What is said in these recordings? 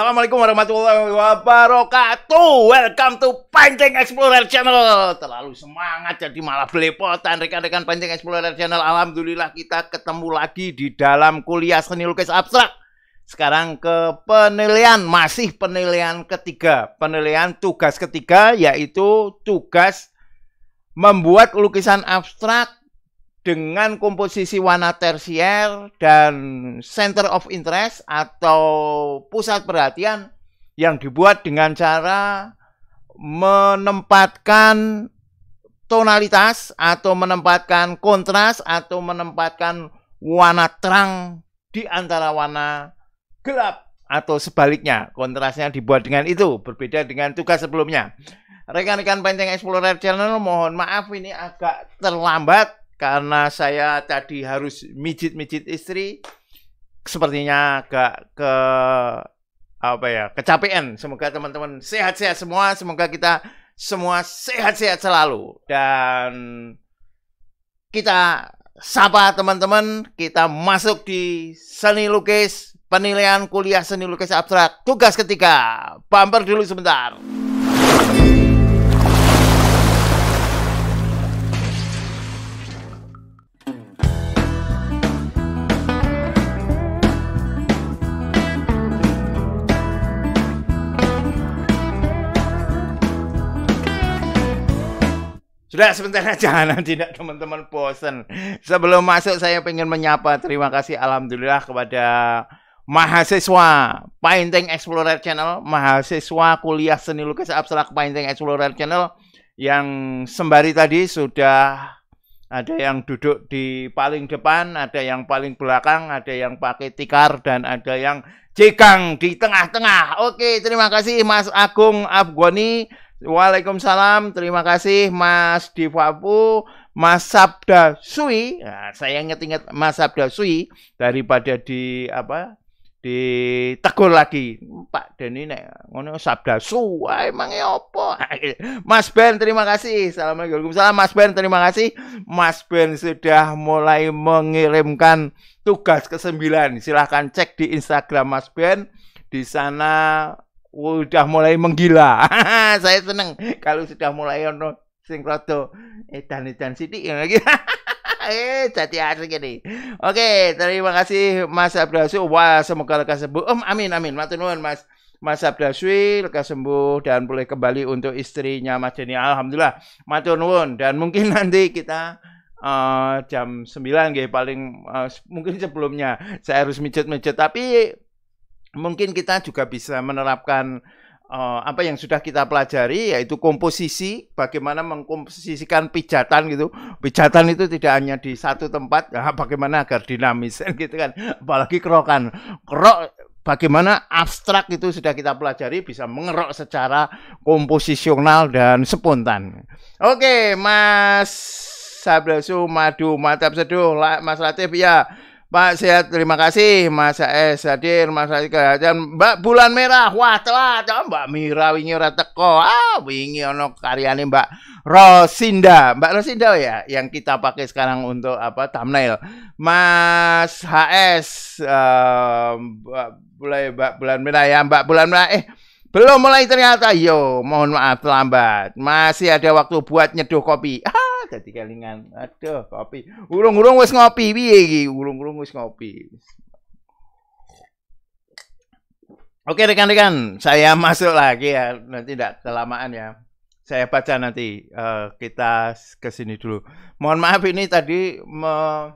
Assalamualaikum warahmatullahi wabarakatuh. Welcome to Pancing Explorer Channel. Terlalu semangat jadi malah belepotan rekan-rekan Pancing Explorer Channel. Alhamdulillah kita ketemu lagi di dalam kuliah seni lukis abstrak. Sekarang ke penilaian masih penilaian ketiga, penilaian tugas ketiga yaitu tugas membuat lukisan abstrak dengan komposisi warna tersier dan center of interest atau pusat perhatian yang dibuat dengan cara menempatkan tonalitas atau menempatkan kontras atau menempatkan warna terang di antara warna gelap atau sebaliknya. Kontrasnya dibuat dengan itu, berbeda dengan tugas sebelumnya. Rekan-rekan penting Explorer Channel, mohon maaf ini agak terlambat karena saya tadi harus mijit-mijit istri sepertinya agak ke apa ya kecapean semoga teman-teman sehat-sehat semua semoga kita semua sehat-sehat selalu dan kita sapa teman-teman kita masuk di seni lukis penilaian kuliah seni lukis abstrak tugas ketiga bumper dulu sebentar Sudah sebentar aja nanti tidak teman-teman bosan. Sebelum masuk saya ingin menyapa terima kasih alhamdulillah kepada mahasiswa Painting Explorer Channel, mahasiswa kuliah seni lukis abstrak Painting Explorer Channel yang sembari tadi sudah ada yang duduk di paling depan, ada yang paling belakang, ada yang pakai tikar dan ada yang cekang di tengah-tengah. Oke, terima kasih Mas Agung Abgoni Waalaikumsalam. Terima kasih Mas Divapu, Mas Sabda Sui. Nah, saya ingat-ingat Mas Sabda Sui daripada di apa? di ditegur lagi Pak Deni nek ngono sabda suai emang ya apa Mas Ben terima kasih Assalamualaikum salam Mas Ben terima kasih Mas Ben sudah mulai mengirimkan tugas ke-9 silahkan cek di Instagram Mas Ben di sana udah mulai menggila. saya seneng kalau sudah mulai ono sing rada edan-edan sithik ya lagi. eh jadi asik ini. Oke, terima kasih Mas Abdul Wah, semoga lekas sembuh. om amin amin. Matur nuwun Mas. Mas Abdaswi lekas sembuh dan boleh kembali untuk istrinya Mas Deni. Alhamdulillah. Matur nuwun dan mungkin nanti kita uh, jam 9 gitu paling uh, mungkin sebelumnya saya harus mijet-mijet tapi mungkin kita juga bisa menerapkan uh, apa yang sudah kita pelajari yaitu komposisi bagaimana mengkomposisikan pijatan gitu pijatan itu tidak hanya di satu tempat ya, bagaimana agar dinamis gitu kan apalagi kerokan kerok bagaimana abstrak itu sudah kita pelajari bisa mengerok secara komposisional dan spontan oke mas Sablasu Madu Mantap Seduh Mas Latif ya Pak Sehat, terima kasih Mas S hadir, Mas Aika dan Mbak Bulan Merah. Wah, telah coba ya, Mbak Mira wingi ora teko. Ah, wingi ono karyane Mbak Rosinda. Mbak Rosinda oh ya yang kita pakai sekarang untuk apa thumbnail. Mas HS uh, eh, mulai Mbak Bulan Merah ya, Mbak Bulan Merah eh belum mulai ternyata. Yo, mohon maaf terlambat. Masih ada waktu buat nyeduh kopi. Ah, jadi kelingan. Aduh, kopi. Urung-urung wis ngopi piye iki? Urung-urung wis ngopi. Oke rekan-rekan, saya masuk lagi ya. Nanti tidak kelamaan ya. Saya baca nanti uh, kita kesini dulu. Mohon maaf ini tadi me,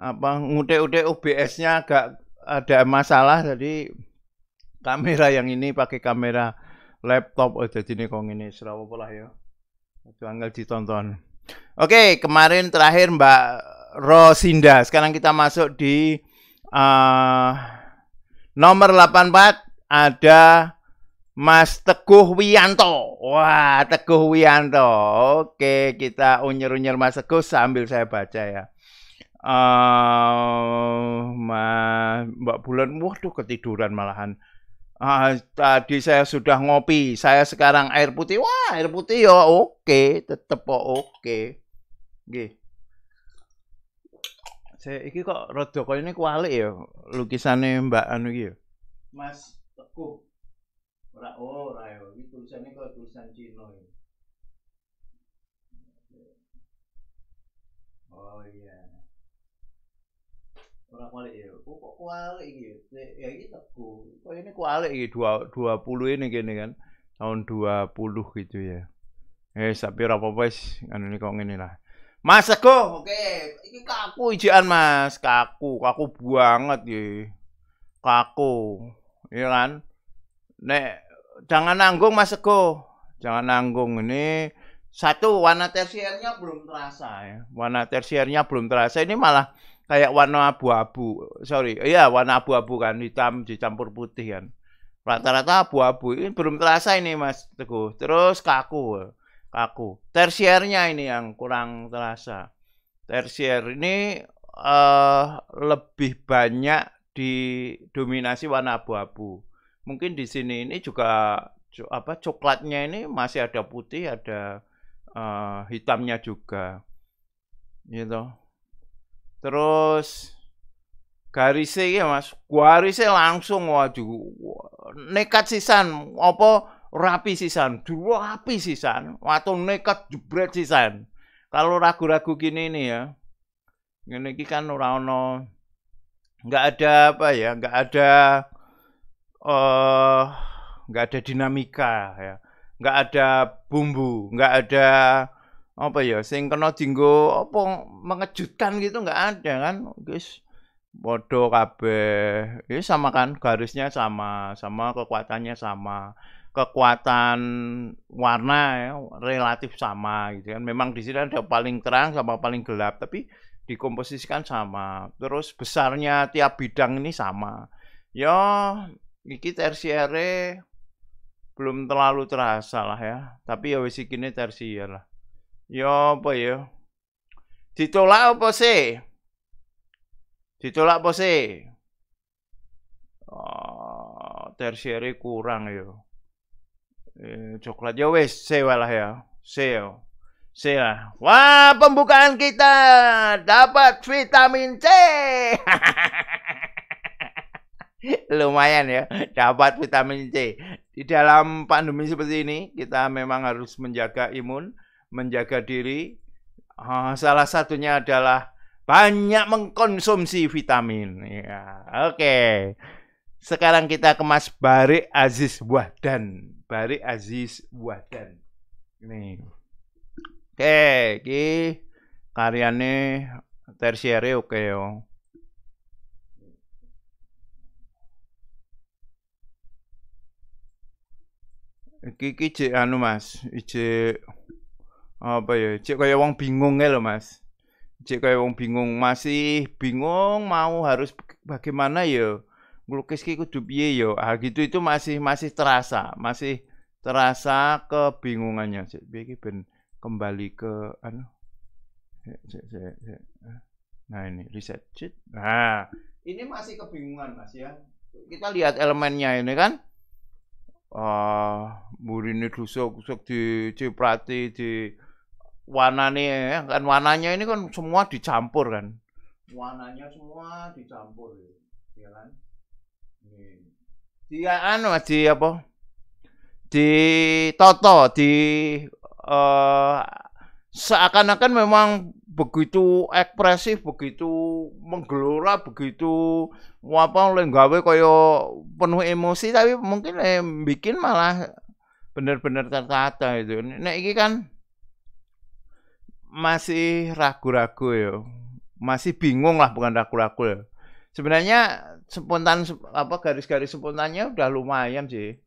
apa ngude utek OBS-nya agak ada masalah jadi kamera yang ini pakai kamera laptop oh jadi ini kong ini serawa pola ya itu angel ditonton Oke, kemarin terakhir Mbak Rosinda. Sekarang kita masuk di uh, nomor 84 ada Mas Teguh Wianto. Wah, Teguh Wianto. Oke, kita unyer-unyer Mas Teguh sambil saya baca ya. Uh, Mbak Bulan, waduh ketiduran malahan. Ah, tadi saya sudah ngopi, saya sekarang air putih. Wah, air putih ya oke, okay. tetep kok oke. Okay. Nggih. Saya iki kok rada ini kualik ya lukisane Mbak anu iki ya. Mas Teguh. Ora oh, ora ya, iki tulisane kok tulisan Cina ya. Oh iya. Yeah orang Malik ya oh, kok kok kualik gitu ya iki kok ini kualik iki dua dua puluh ini gini kan tahun dua puluh gitu ya eh tapi apa guys, anu ini kok ini lah Mas Ego, oke, ini kaku ijian Mas, kaku, kaku banget ya, kaku, iya kan? Nek jangan nanggung Mas Ego, jangan nanggung ini satu warna tersiernya belum terasa ya, warna tersiernya belum terasa ini malah kayak warna abu-abu. Sorry, iya warna abu-abu kan, hitam dicampur putih kan. Rata-rata abu-abu. Ini belum terasa ini Mas Teguh. Terus kaku, kaku. Tersiernya ini yang kurang terasa. Tersier ini uh, lebih banyak didominasi warna abu-abu. Mungkin di sini ini juga apa coklatnya ini masih ada putih, ada uh, hitamnya juga. Gitu terus garisnya ya Mas garis langsung waduh nekat sisan apa rapi sisan dua rapi sisan atau nekat jebret sisan kalau ragu-ragu gini nih ya ini kan ora nggak ada apa ya nggak ada uh, nggak ada dinamika ya nggak ada bumbu nggak ada apa ya sing kena dinggo apa mengejutkan gitu nggak ada kan guys bodoh kabeh ya sama kan garisnya sama sama kekuatannya sama kekuatan warna ya, relatif sama gitu kan memang di sini ada paling terang sama paling gelap tapi dikomposisikan sama terus besarnya tiap bidang ini sama ya iki tersiere belum terlalu terasa lah ya tapi ya wis ini tersier lah Ya apa ya? Ditolak apa sih? Ditolak apa sih? Oh, tersieri kurang ya. Eh, coklat ya wes, sewa lah ya. Sewa. Sewa. Wah, pembukaan kita dapat vitamin C. Lumayan ya, dapat vitamin C. Di dalam pandemi seperti ini, kita memang harus menjaga imun menjaga diri salah satunya adalah banyak mengkonsumsi vitamin. Ya, oke. Okay. Sekarang kita ke Mas Aziz Wahdan. Bari Aziz Wahdan. Ini. Oke, okay, karyane tersiere oke okay, yo. Kiki cek anu Mas, cek apa ya cek kayak wong bingung ya loh mas cek kayak wong bingung masih bingung mau harus bagaimana ya ngelukis ke kudu piye ya ah gitu itu masih masih terasa masih terasa kebingungannya cek piye ki ben kembali ke anu cek cek cek nah ini reset cek nah ini masih kebingungan mas ya kita lihat elemennya ini kan ah uh, murine dusuk-dusuk diciprati di, di Ya, ya, kan warnanya ini kan semua dicampur kan warnanya semua dicampur ya iya kan iya. dia anu di apa di toto di uh, seakan-akan memang begitu ekspresif, begitu menggelora, begitu apa oleh gawe koyo penuh emosi tapi mungkin eh, bikin malah bener-bener terkata itu. Nek iki kan masih ragu-ragu ya. Masih bingung lah bukan ragu-ragu ya. Sebenarnya spontan apa garis-garis spontannya udah lumayan sih.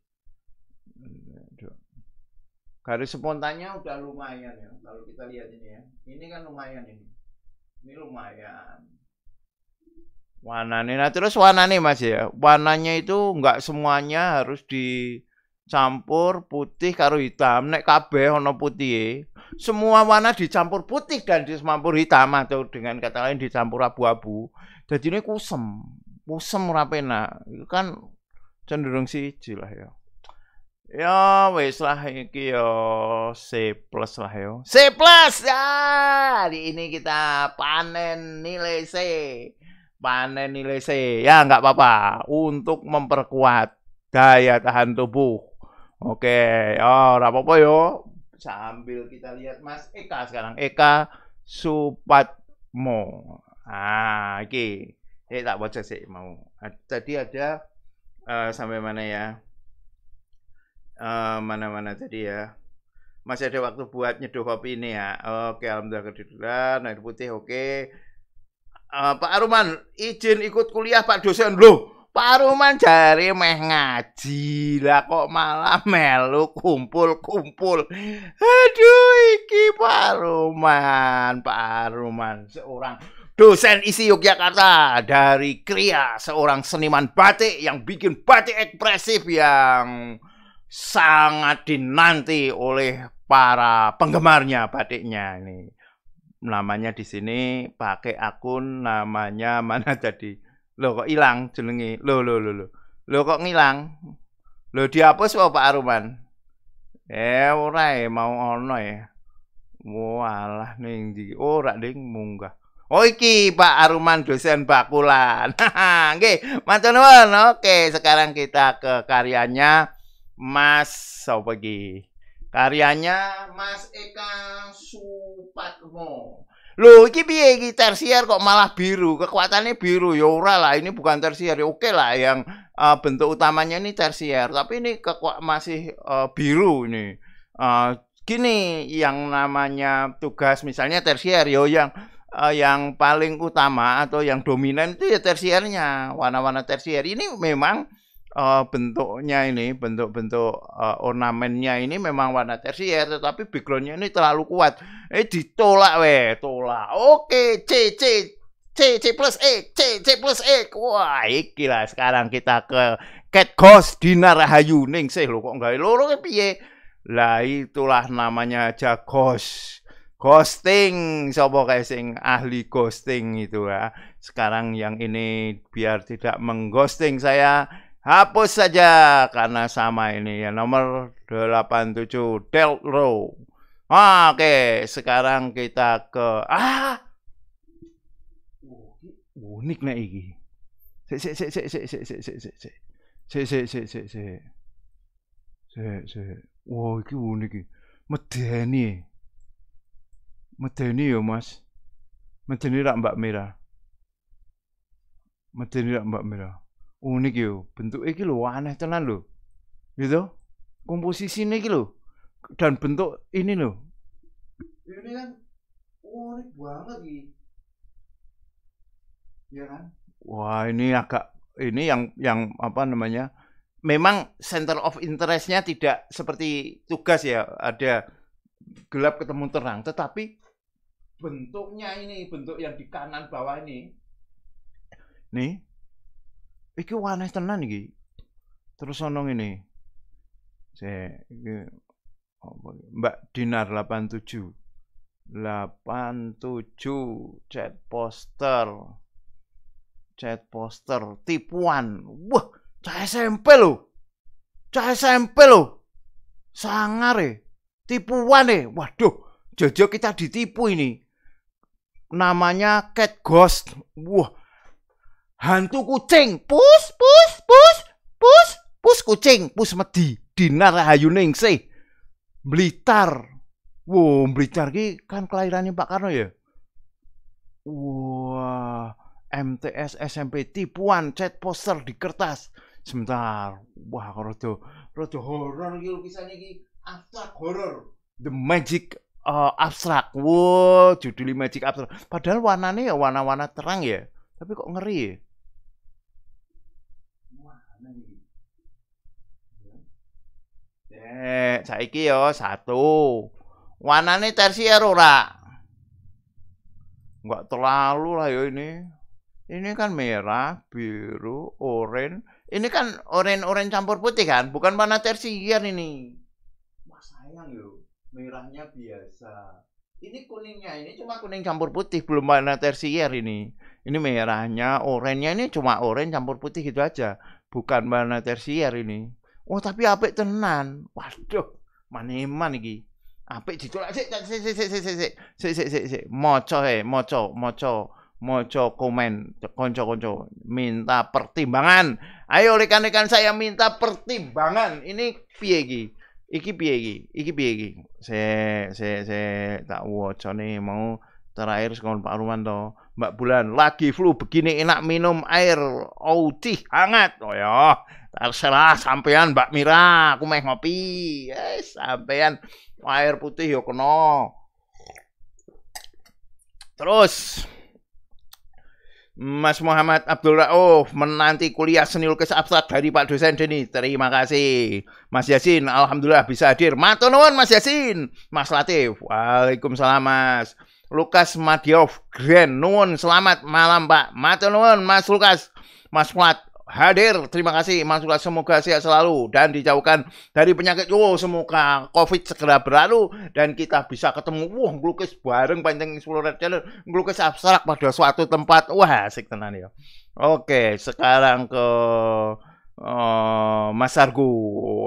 Garis spontannya udah lumayan ya. Kalau kita lihat ini ya. Ini kan lumayan ini. Ini lumayan. Warnanya. Nah terus warnanya mas ya. Warnanya itu nggak semuanya harus di campur putih karo hitam nek kabeh ana putih semua warna dicampur putih dan dicampur hitam atau dengan kata lain dicampur abu-abu jadi ini kusem kusem rapena itu kan cenderung sih lah ya ya wes lah iki yo ya. C plus lah yo ya. C plus ya di ini kita panen nilai C panen nilai C ya nggak apa-apa untuk memperkuat daya tahan tubuh Oke, oh, apa-apa yo. Sambil kita lihat Mas Eka sekarang. Eka Supatmo. Ah, oke. Okay. Eh tak baca sih mau. Tadi ada uh, sampai mana ya? Uh, mana-mana tadi ya. Masih ada waktu buat nyeduh kopi ini ya. Oke, okay, alhamdulillah. Air putih oke. Okay. Uh, eh, Pak Aruman, izin ikut kuliah Pak dosen loh Paruman cari jari meh ngaji lah kok malah melu kumpul-kumpul. Aduh iki Paruman, Paruman seorang dosen isi Yogyakarta dari Kria, seorang seniman batik yang bikin batik ekspresif yang sangat dinanti oleh para penggemarnya batiknya ini. Namanya di sini pakai akun namanya mana jadi Loh kok hilang jenenge? Loh loh loh loh. Loh kok ngilang? Loh dihapus apa Pak Aruman? Eh ora e, mau ono ya. Walah ning ndi? Oh, ora oh, ning munggah. Oh iki Pak Aruman dosen bakulan. Nggih, matur nuwun. Oke, sekarang kita ke karyanya Mas sapa iki? Karyanya Mas Eka Supatmo lo iki piye iki tersier kok malah biru? Kekuatannya biru. Ya ora lah, ini bukan tersier. Ya, oke lah yang uh, bentuk utamanya ini tersier, tapi ini kekuat masih uh, biru ini. Uh, gini yang namanya tugas misalnya tersier ya yang uh, yang paling utama atau yang dominan itu ya tersiernya, warna-warna tersier. Ini memang uh, bentuknya ini, bentuk-bentuk uh, ornamennya ini memang warna tersier, tetapi backgroundnya ini terlalu kuat. Eh ditolak weh, tolak. Oke, C C C C plus E, C C plus E. Wah, ikilah sekarang kita ke Cat Ghost Dinar hayuning ning sih lo kok nggak loro piye? Lah itulah namanya aja ghost. Ghosting, sopo kayak sing ahli ghosting itu ya. Sekarang yang ini biar tidak mengghosting saya, hapus saja karena sama ini ya nomor 87 row Oke, sekarang kita ke ah unik nih iki. Sik sik sik sik sik sik sik sik sik sik. Sik sik sik sik sik. Sik sik. Wah, iki unik iki. Medeni. Medeni yo, Mas. Medeni rak Mbak Mira. Medeni rak Mbak Mira unik yo bentuk iki lho aneh tenan lho gitu iya komposisi ini lho dan bentuk ini lho ini kan unik banget ini ya kan wah ini agak ini yang yang apa namanya memang center of interestnya tidak seperti tugas ya ada gelap ketemu terang tetapi bentuknya ini bentuk yang di kanan bawah ini nih iki aneh tenan iki terus ono ngene saya apa Mbak Dinar 87 87 chat poster chat poster tipuan wah cah SMP lo cah SMP lo sangar eh tipuan eh waduh jojo kita ditipu ini namanya cat ghost wah hantu kucing pus pus pus pus pus kucing pus medi dinar hayuning sih blitar wow blitar ki kan kelahirannya Pak Karno ya wah wow, MTS SMP tipuan chat poster di kertas sebentar wah rodo rodo horor iki lukisan iki abstrak horor the magic uh, abstrak wow judulnya magic abstrak padahal warnanya ya warna-warna terang ya tapi kok ngeri ya Eh, saiki yo satu. Wanane tersier ora? Enggak terlalu lah yo ini. Ini kan merah, biru, oranye. Ini kan oranye-oranye campur putih kan, bukan warna tersier ini. Wah sayang yo, merahnya biasa. Ini kuningnya ini cuma kuning campur putih, belum warna tersier ini. Ini merahnya, oranye ini cuma oranye campur putih gitu aja, bukan warna tersier ini. Oh, tapi apik tenan. Waduh, maneman iki. Apik dicolak sik sik sik sik sik sik sik sik sik sik moco e moco, moco, moco komen kanca-kanca minta pertimbangan. Ayo rekan-rekan saya minta pertimbangan. Ini piye iki? Iki piye iki? Iki piye iki? Sik sik sik tak wacane mau terakhir sekon Pak Rumanto. Mbak Bulan lagi flu begini enak minum air outi hangat. Oh ya, terserah sampean Mbak Mira, aku mau ngopi. Yes, eh, sampean air putih yuk kena. Terus Mas Muhammad Abdul Rauf menanti kuliah seni lukis abstrak dari Pak dosen Deni. Terima kasih. Mas Yasin, alhamdulillah bisa hadir. Matur nuwun Mas Yasin. Mas Latif, Waalaikumsalam Mas. Lukas Madiov Grand nuwun selamat malam Pak. Matur nuwun Mas Lukas. Mas Plat hadir. Terima kasih Mas Semoga sehat selalu dan dijauhkan dari penyakit. Oh, semoga COVID segera berlalu dan kita bisa ketemu. Wah, ngelukis bareng panjang red channel. Ngelukis abstrak pada suatu tempat. Wah, asik tenang ya. Oke, sekarang ke Oh, Mas Argo,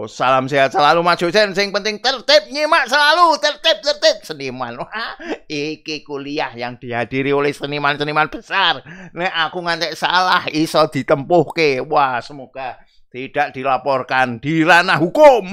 salam sehat selalu Mas Josen. Sing penting tertib nyimak selalu, tertib tertib seniman. Wah, iki kuliah yang dihadiri oleh seniman-seniman besar. Nek aku ngantek salah iso ditempuh ke Wah, semoga tidak dilaporkan di ranah hukum.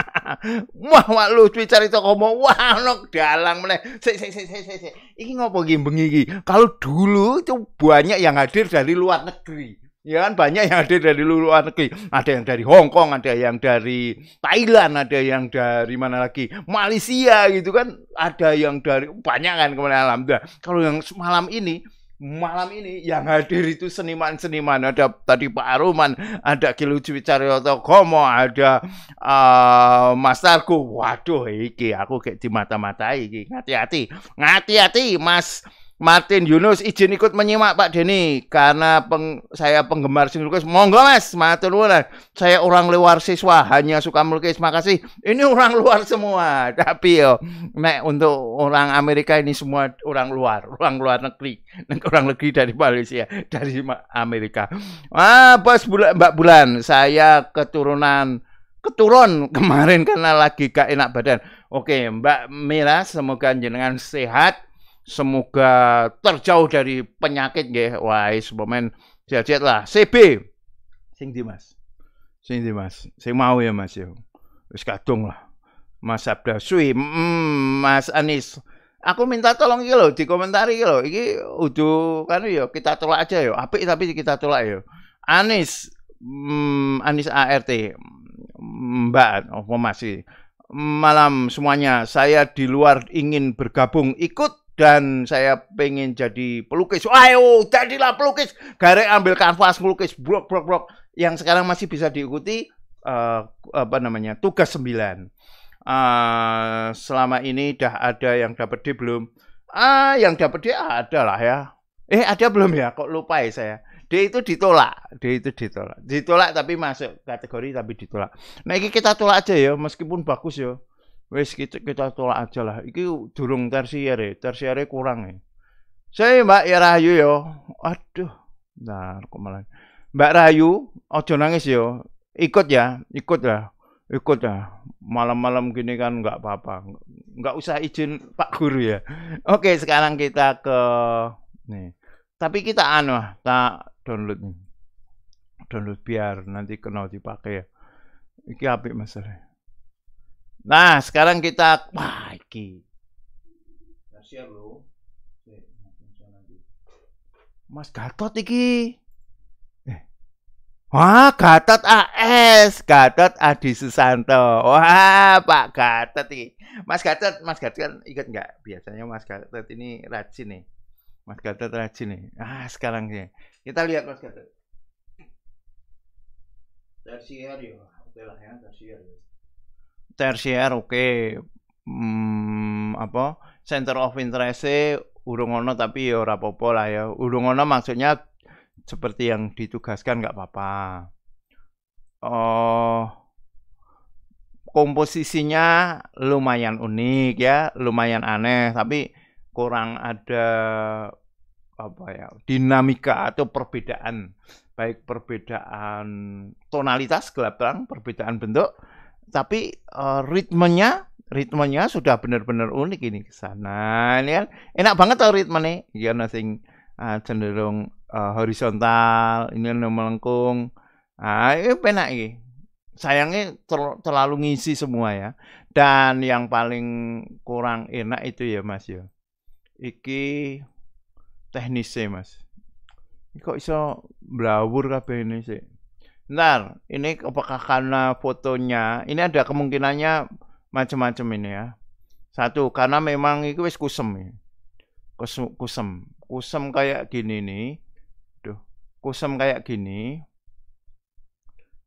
Wah, wah lucu itu komo. Wah, nok dalang meneh. Sik sik sik sik sik. Iki ngopo ki bengi iki? Kalau dulu itu banyak yang hadir dari luar negeri. Ya kan banyak yang ada dari luar negeri, ada yang dari Hong Kong, ada yang dari Thailand, ada yang dari mana lagi, Malaysia gitu kan, ada yang dari banyak kan kemana alhamdulillah. Kalau yang semalam ini malam ini yang hadir itu seniman-seniman ada tadi Pak Aruman ada Kilucu Wicaryoto Komo, ada uh, Mas Tarko waduh iki aku kayak di mata-mata iki hati-hati hati-hati Mas Martin Yunus izin ikut menyimak Pak Denny karena peng, saya penggemar sing lukis. Monggo Mas, matur nuwun. Saya orang luar siswa hanya suka melukis. Makasih. Ini orang luar semua. Tapi yo nek untuk orang Amerika ini semua orang luar, orang luar negeri, orang negeri dari Malaysia, dari Amerika. Ah, Bos bulan, Mbak Bulan, saya keturunan keturun kemarin karena lagi gak enak badan. Oke, Mbak Mira, semoga jenengan sehat Semoga terjauh dari penyakit nggih. Wah, sepemen jajet lah. CB. Sing di Mas. Sing di Mas. Sing mau ya Mas ya. Wis kadung lah. Mas Sabda Sui, mm, Mas Anis. Aku minta tolong iki lho dikomentari iki lho. Iki udu kan ya kita tolak aja ya. Apik tapi kita tolak ya. Anis mm, Anis ART Mbak apa masih malam semuanya saya di luar ingin bergabung ikut dan saya pengen jadi pelukis. Ayo, jadilah pelukis. Garek ambil kanvas pelukis, brok brok brok yang sekarang masih bisa diikuti uh, apa namanya? tugas sembilan. Uh, selama ini dah ada yang dapat di belum? Ah, yang dapat dia ada lah ya. Eh, ada belum ya? Kok lupa ya saya? dia itu ditolak, dia itu ditolak. Ditolak tapi masuk kategori tapi ditolak. Nah, ini kita tolak aja ya meskipun bagus ya. Wes kita, kita tolak aja lah iki durung tersier ya tersier e kurang nih. E. saya Mbak ya Rahayu yo ya. aduh nah kok malah Mbak Rahayu ojo nangis yo ya. ikut ya ikut lah ikut ya malam-malam gini kan nggak apa-apa nggak usah izin Pak Guru ya oke sekarang kita ke nih tapi kita anu ah, tak download nih download biar nanti kenal dipakai ya iki apik masalahnya Nah, sekarang kita wah iki. Mas Gatot iki. Eh. Wah, Gatot AS, Gatot Adi Susanto. Wah, Pak Gatot iki. Mas Gatot, Mas Gatot kan ikut nggak? Biasanya Mas Gatot ini rajin nih. Mas Gatot rajin nih. Ah, sekarang nih. Ya. Kita lihat Mas Gatot. Tersier ya, oke lah ya, ya tersier oke okay. hmm, apa center of interest urung ono tapi ya ora apa lah ya urung ono maksudnya seperti yang ditugaskan nggak apa-apa oh komposisinya lumayan unik ya lumayan aneh tapi kurang ada apa ya dinamika atau perbedaan baik perbedaan tonalitas gelap terang perbedaan bentuk tapi uh, ritmenya ritmenya sudah benar-benar unik ini ke sana ini kan enak banget tau ritmenya ya nothing uh, eh, cenderung uh, horizontal ini melengkung ah ini enak ini sayangnya ter terlalu ngisi semua ya dan yang paling kurang enak itu ya mas ya iki teknisnya mas kok iso blawur kabeh ini sih Ntar, ini apakah karena fotonya? Ini ada kemungkinannya macam-macam ini ya. Satu, karena memang itu wis kusem ya. Kusem, kusem. Kusem kayak gini nih. Duh, kusem kayak gini.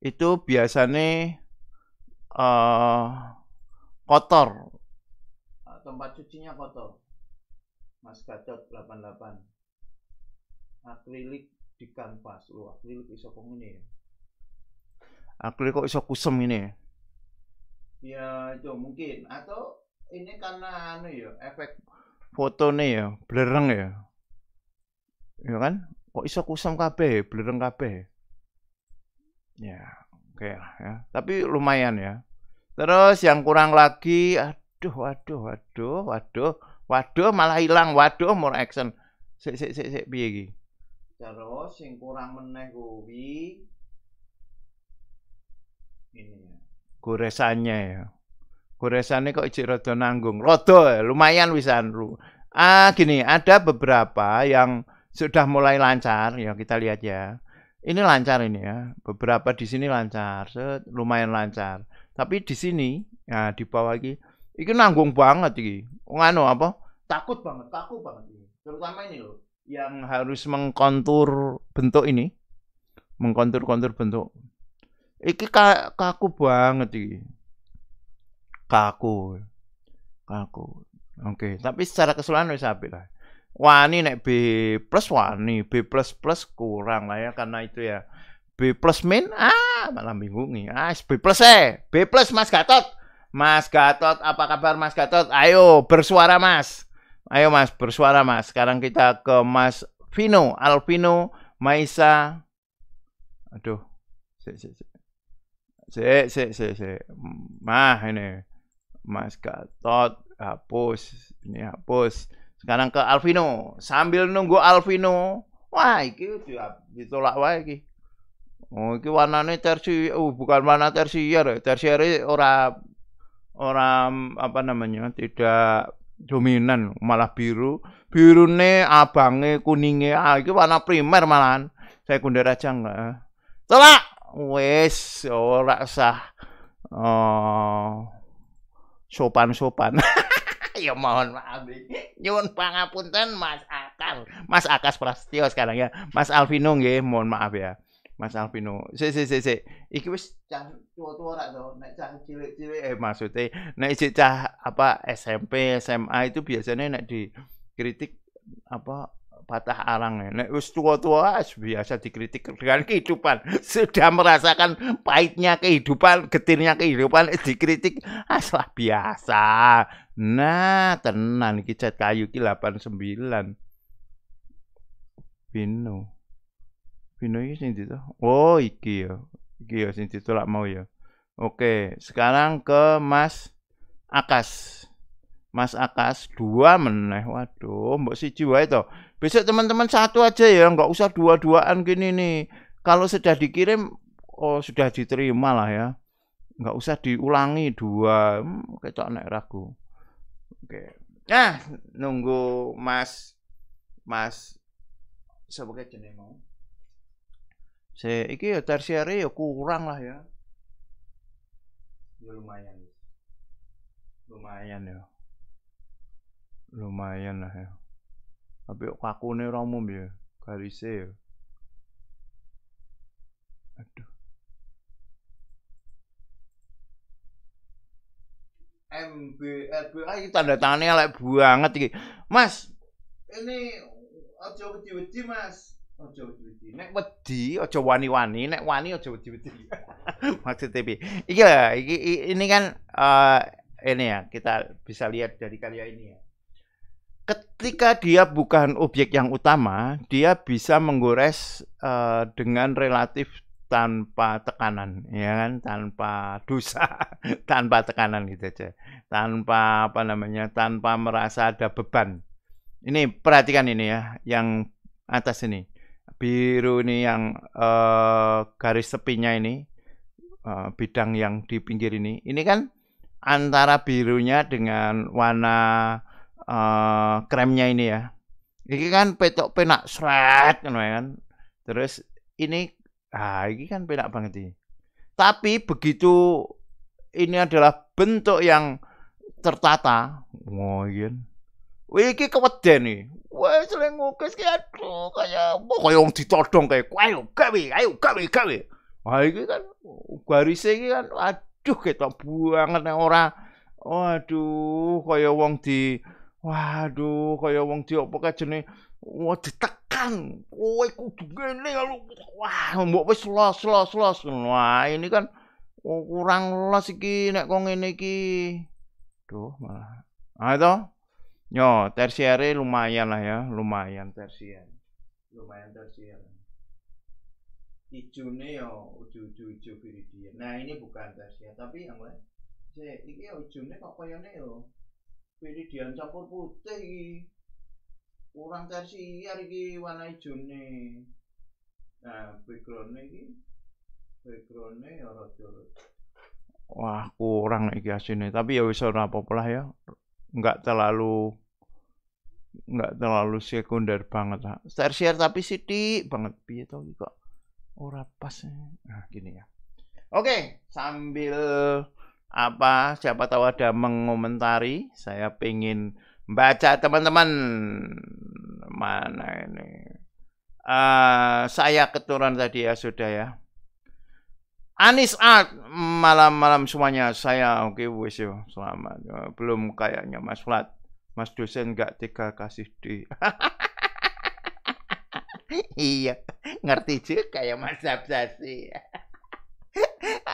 Itu biasanya uh, eh, kotor. Eh, tempat cucinya kotor. Mas Gacot 88. Akrilik di kanvas. Loh, akrilik iso ngene ya aku kok iso kusem ini ya itu mungkin atau ini karena anu ya efek foto nih ya belereng ya ya kan kok iso kusem kabeh blereng kabeh ya oke okay ya tapi lumayan ya terus yang kurang lagi aduh waduh waduh waduh waduh malah hilang waduh more action sik sik sik sik piye iki terus yang kurang meneh kuwi ininya goresannya ya goresannya kok ijik rodo nanggung ya, lumayan wisan ah gini ada beberapa yang sudah mulai lancar ya kita lihat ya ini lancar ini ya beberapa di sini lancar lumayan lancar tapi di sini ya di bawah ini ini nanggung banget ini ngano apa takut banget takut banget ini terutama ini loh yang harus mengkontur bentuk ini mengkontur-kontur bentuk Iki kaku banget iki. Kaku. Kaku. Oke, okay. tapi secara keseluruhan wis apik lah. Wani nek B plus wani, B plus plus kurang lah ya karena itu ya. B plus min ah malah bingung nih. Ah B plus eh, B plus Mas Gatot. Mas Gatot, apa kabar Mas Gatot? Ayo bersuara Mas. Ayo Mas bersuara Mas. Sekarang kita ke Mas Vino, Alvino, Maisa. Aduh. Sik sik sik se se se se Mah ini. Mas Gatot, hapus. Ini hapus. Sekarang ke Alvino. Sambil nunggu Alvino. Wah, iki ditolak wae iki. Oh, iki warnane tersi, oh, uh, bukan warna tersier. Tersier ora ora mm, apa namanya? Tidak dominan, malah biru. Birune abange kuninge. Ah, iki warna primer malahan. Sekunder aja enggak. Tolak wes oh, ora usah uh, oh, sopan-sopan. ya mohon maaf nyuwun pangapunten Mas Akal Mas Akas Prasetyo sekarang ya Mas Alvino nggih mohon maaf ya Mas Alvino si si si si iki wis cah tua-tua lah, to nek cah cilik-cilik eh maksudnya nek cah apa SMP SMA itu biasanya nek dikritik apa patah arang nek wis tua-tua biasa dikritik dengan kehidupan sudah merasakan pahitnya kehidupan getirnya kehidupan eh, dikritik asal ah, biasa nah tenan iki cat kayu ki 89 Vino Vino iki sing dito oh iki ya iki ya sing ditolak mau ya oke sekarang ke Mas Akas Mas Akas dua meneh. Waduh, mbok siji wae to. Besok teman-teman satu aja ya, nggak usah dua-duaan gini nih. Kalau sudah dikirim, oh sudah diterima lah ya. Nggak usah diulangi dua, hmm, kecok naik ragu. Oke. Nah, nunggu Mas Mas sebagai jenis mau. Se iki ya tersiari ya kurang lah ya. Ya lumayan. Lumayan ya. Lumayan lah ya. Tapi kaku nih umum ya, garise ya. Aduh. MBRBK ah, iki tanda tangannya lek banget iki. Mas, ini aja wedi-wedi, Mas. Aja wedi-wedi. Nek wedi aja wani-wani, nek wani aja wedi-wedi. Maksudnya TV. Iki lah, iki ini kan uh, ini ya kita bisa lihat dari karya ini ya ketika dia bukan objek yang utama, dia bisa menggores uh, dengan relatif tanpa tekanan, ya kan? Tanpa dosa, tanpa tekanan gitu aja. Tanpa apa namanya? Tanpa merasa ada beban. Ini perhatikan ini ya, yang atas ini. Biru ini yang uh, garis tepinya ini uh, bidang yang di pinggir ini. Ini kan antara birunya dengan warna Eh, kremnya ini ya. Ini kan petok penak seret ya kan. Terus ini ah ini kan penak banget ini. Tapi begitu ini adalah bentuk yang tertata. mungkin. Oh, iya. Wih, ini keweden nih. Wah, sering ngukis ki aduh kaya apa kaya wong ditodong kaya ayo gawe, ayo gawe, gawe. Wah, ini kan garisnya ini kan aduh kita banget orang, Waduh, kaya wong di Waduh, kaya wong diopo kajene wah ditekan. Kowe kudu ngene kalau wah mbok wis los los los. Wah, ini kan oh, kurang los iki nek kok ngene iki. Duh, malah. Ah itu. Yo, tersiare lumayan lah ya, lumayan tersier. Lumayan tersier. Ijune yo ujung-ujung ijo viridian. Nah, ini bukan tersier, tapi yang lain. Cek, iki ujune kok koyone yo dian campur putih iki. Kurang tersiar iki warna hijau ijone. Nah, background iki background ya rada Wah, kurang iki asine. Tapi ya wis ora apa-apa lah ya. Enggak terlalu enggak terlalu sekunder banget lah. Tersier tapi sedih banget piye to kok ora pas. Nah, gini ya. Oke, sambil apa siapa tahu ada mengomentari saya pengen baca teman-teman mana ini uh, saya keturunan tadi ya sudah ya Anis Art malam-malam semuanya saya oke okay, wish selamat belum kayaknya Mas Flat Mas dosen gak tega kasih di iya ngerti juga ya Mas Absasi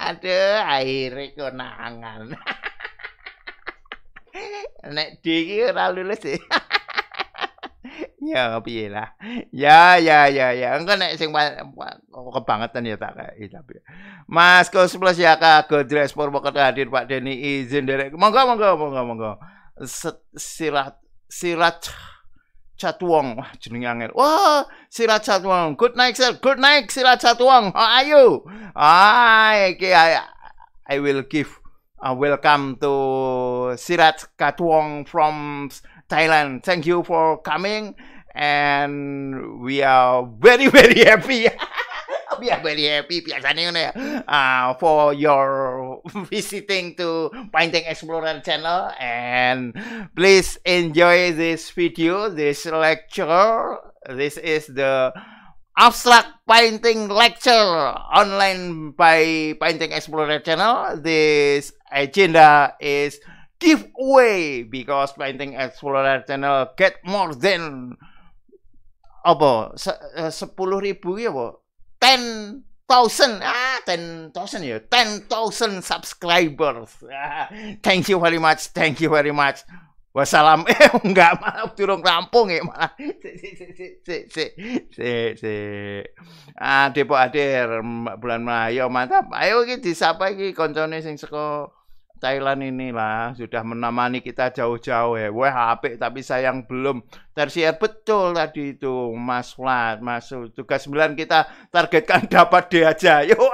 Aduh, akhirnya konangan. Nek D iki ora lulus sih. ya piye lah. Ya ya ya ya. Engko nek sing oh, kebangetan ya tak kaya tapi. Mas Kus Plus ya Kak Godres Purwokerto hadir Pak Deni izin derek. Monggo monggo monggo monggo. Silat silat Catwong. Wah, jenenge angel. Wah, Sirat Catwong. Good night, sir. Good night, Sirat Catwong. How are you? I, I will give a welcome to Sirat Catwong from Thailand. Thank you for coming and we are very very happy we are very happy biasanya you ya, uh, for your visiting to Painting Explorer channel and please enjoy this video, this lecture. This is the abstract painting lecture online by Painting Explorer channel. This agenda is giveaway because Painting Explorer channel get more than apa eh, sepuluh ribu ya bu ten thousand ah ten thousand ya ten thousand subscribers ah, thank you very much thank you very much wassalam eh enggak malah turun rampung ya malah si si si si ah depo Adir bulan Mayu mantap ayo iki disapa iki koncone sing seko Thailand inilah sudah menemani kita jauh-jauh ya. Wah, HP tapi sayang belum. Tersier betul tadi itu Mas Vlad Mas tugas 9 kita targetkan dapat D aja. Yuk.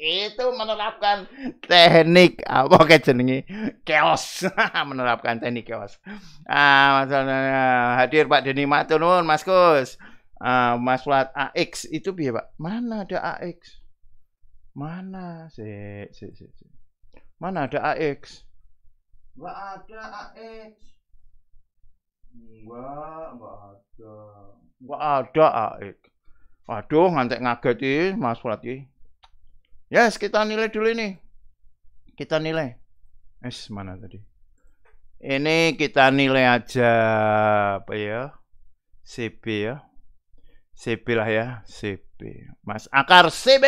itu menerapkan teknik apa kayak jenenge chaos menerapkan teknik chaos ah masalahnya eh, hadir Pak Deni Matunun Mas Kus ah, Mas Flat AX itu biar Pak mana ada AX Mana sih? Si, si, si. Mana ada AX? Gak ada AX. Gak, gak ada. Gak ada AX. Waduh, ngantek ngaget ini Mas Fatih. Yes, kita nilai dulu ini. Kita nilai. Es mana tadi? Ini kita nilai aja apa ya? CP ya. CP lah ya, CP. Mas Akar CB.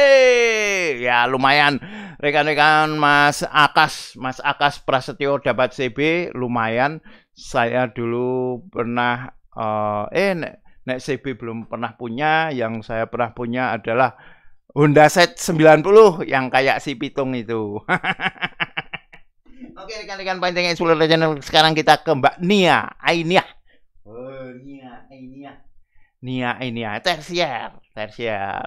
Ya lumayan rekan-rekan Mas Akas, Mas Akas Prasetyo dapat CB lumayan. Saya dulu pernah uh, eh nek, nek CB belum pernah punya, yang saya pernah punya adalah Honda Set 90 yang kayak si Pitung itu. Oke rekan-rekan Panjang Explorer Channel sekarang kita ke Mbak Nia Ainia. Oh Nia Ainia nia ini eh, ya tersier tersier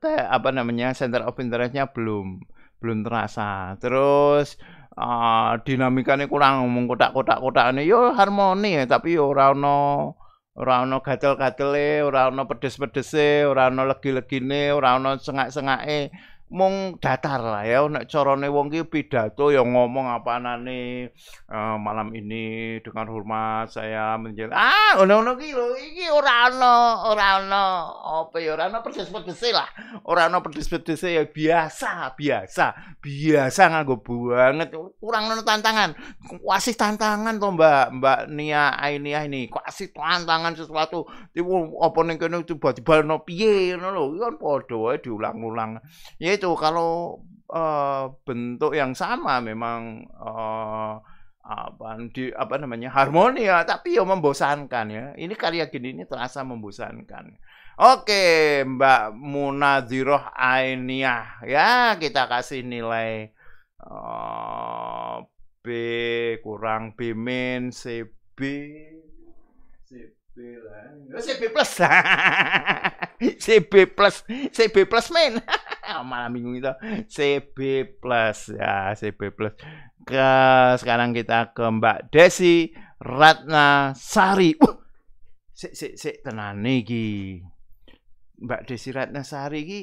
te, apa namanya center of interestnya belum belum terasa terus uh, dinamikanya kurang mengkodak kotak kotak ini yo harmoni ya, tapi yo rano rano ana gatel-gatele, ora pedes-pedese, ora legi legi-legine, ora ana sengak-sengake mong datar lah ya nek carane wong pidato ya ngomong apanane uh, malam ini dengan hormat saya menjadi ah ono-ono ki lho iki ora ono ora ono apa ya ora seperti pedes lah ora ono pedes seperti ya biasa biasa biasa nganggo banget kurang ono tantangan kuasih tantangan to Mbak Mbak Nia Ainia ini kuasih tantangan sesuatu tiba apa ning kene tiba-tiba ono piye ngono lho kan padha wae diulang-ulang ya itu kalau uh, bentuk yang sama memang uh, apa di apa namanya harmoni ya tapi ya membosankan ya ini karya gini ini terasa membosankan oke Mbak Munaziroh Ainiah ya kita kasih nilai uh, B kurang B min C B C B lah oh, B plus C B plus C B plus min malam bingung itu CB plus ya CB plus ke sekarang kita ke Mbak Desi Ratna Sari uh, si si si tenan iki Mbak Desi Ratna Sari iki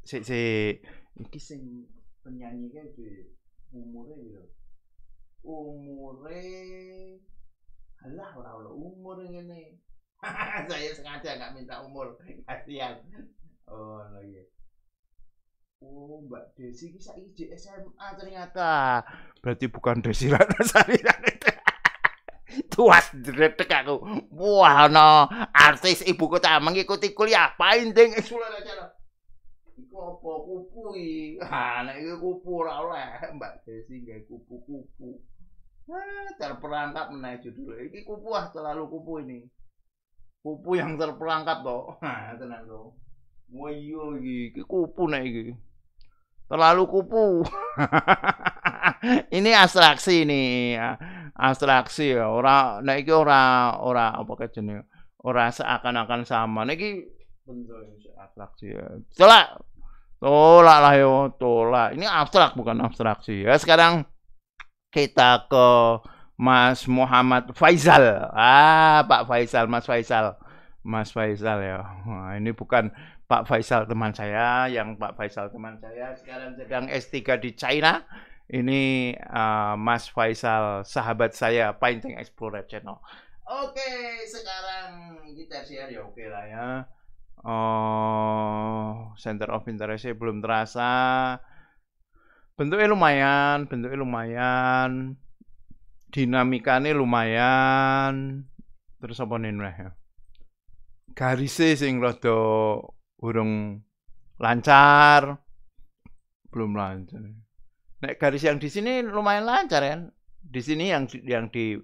si si iki sing penyanyi kan umurnya gitu umure alah ora ono umur ngene saya sengaja nggak minta umur kasihan oh no yeah. Oh, Mbak Desi bisa saiki di SMA ternyata. Berarti bukan Desi Ratnasari. Tuas dretek aku. Wah, no. artis ibu kota mengikuti kuliah painting eksplorasi acara. Iku apa kupu iki? Ha, nek kupu ora oleh Mbak Desi nggae kupu-kupu. Nah, terperangkap menaik judul. Iki kupu ah terlalu kupu ini. Kupu yang terperangkap toh. Nah, tenang toh. Wah iya iki, kupu naik iki terlalu kupu. ini abstraksi ini, ya. abstraksi ya. orang naiknya iki orang ora apa kejenenge. orang seakan-akan sama. Niki bentuk abstraksi ya. Tolak. Tolak lah yo, ya. tolak. Ini abstrak bukan abstraksi. Ya sekarang kita ke Mas Muhammad Faisal. Ah, Pak Faisal, Mas Faisal. Mas Faisal ya. Nah, ini bukan Pak Faisal teman saya yang Pak Faisal teman saya sekarang sedang S3 di China. Ini uh, Mas Faisal sahabat saya Painting Explorer Channel. Oke, okay, sekarang kita share ya oke okay lah ya. Oh, center of saya belum terasa. Bentuknya lumayan, bentuknya lumayan. Dinamikanya lumayan. Terus apa nih ya? Garisnya sih rada burung lancar belum lancar nek garis yang di sini lumayan lancar kan di sini yang yang di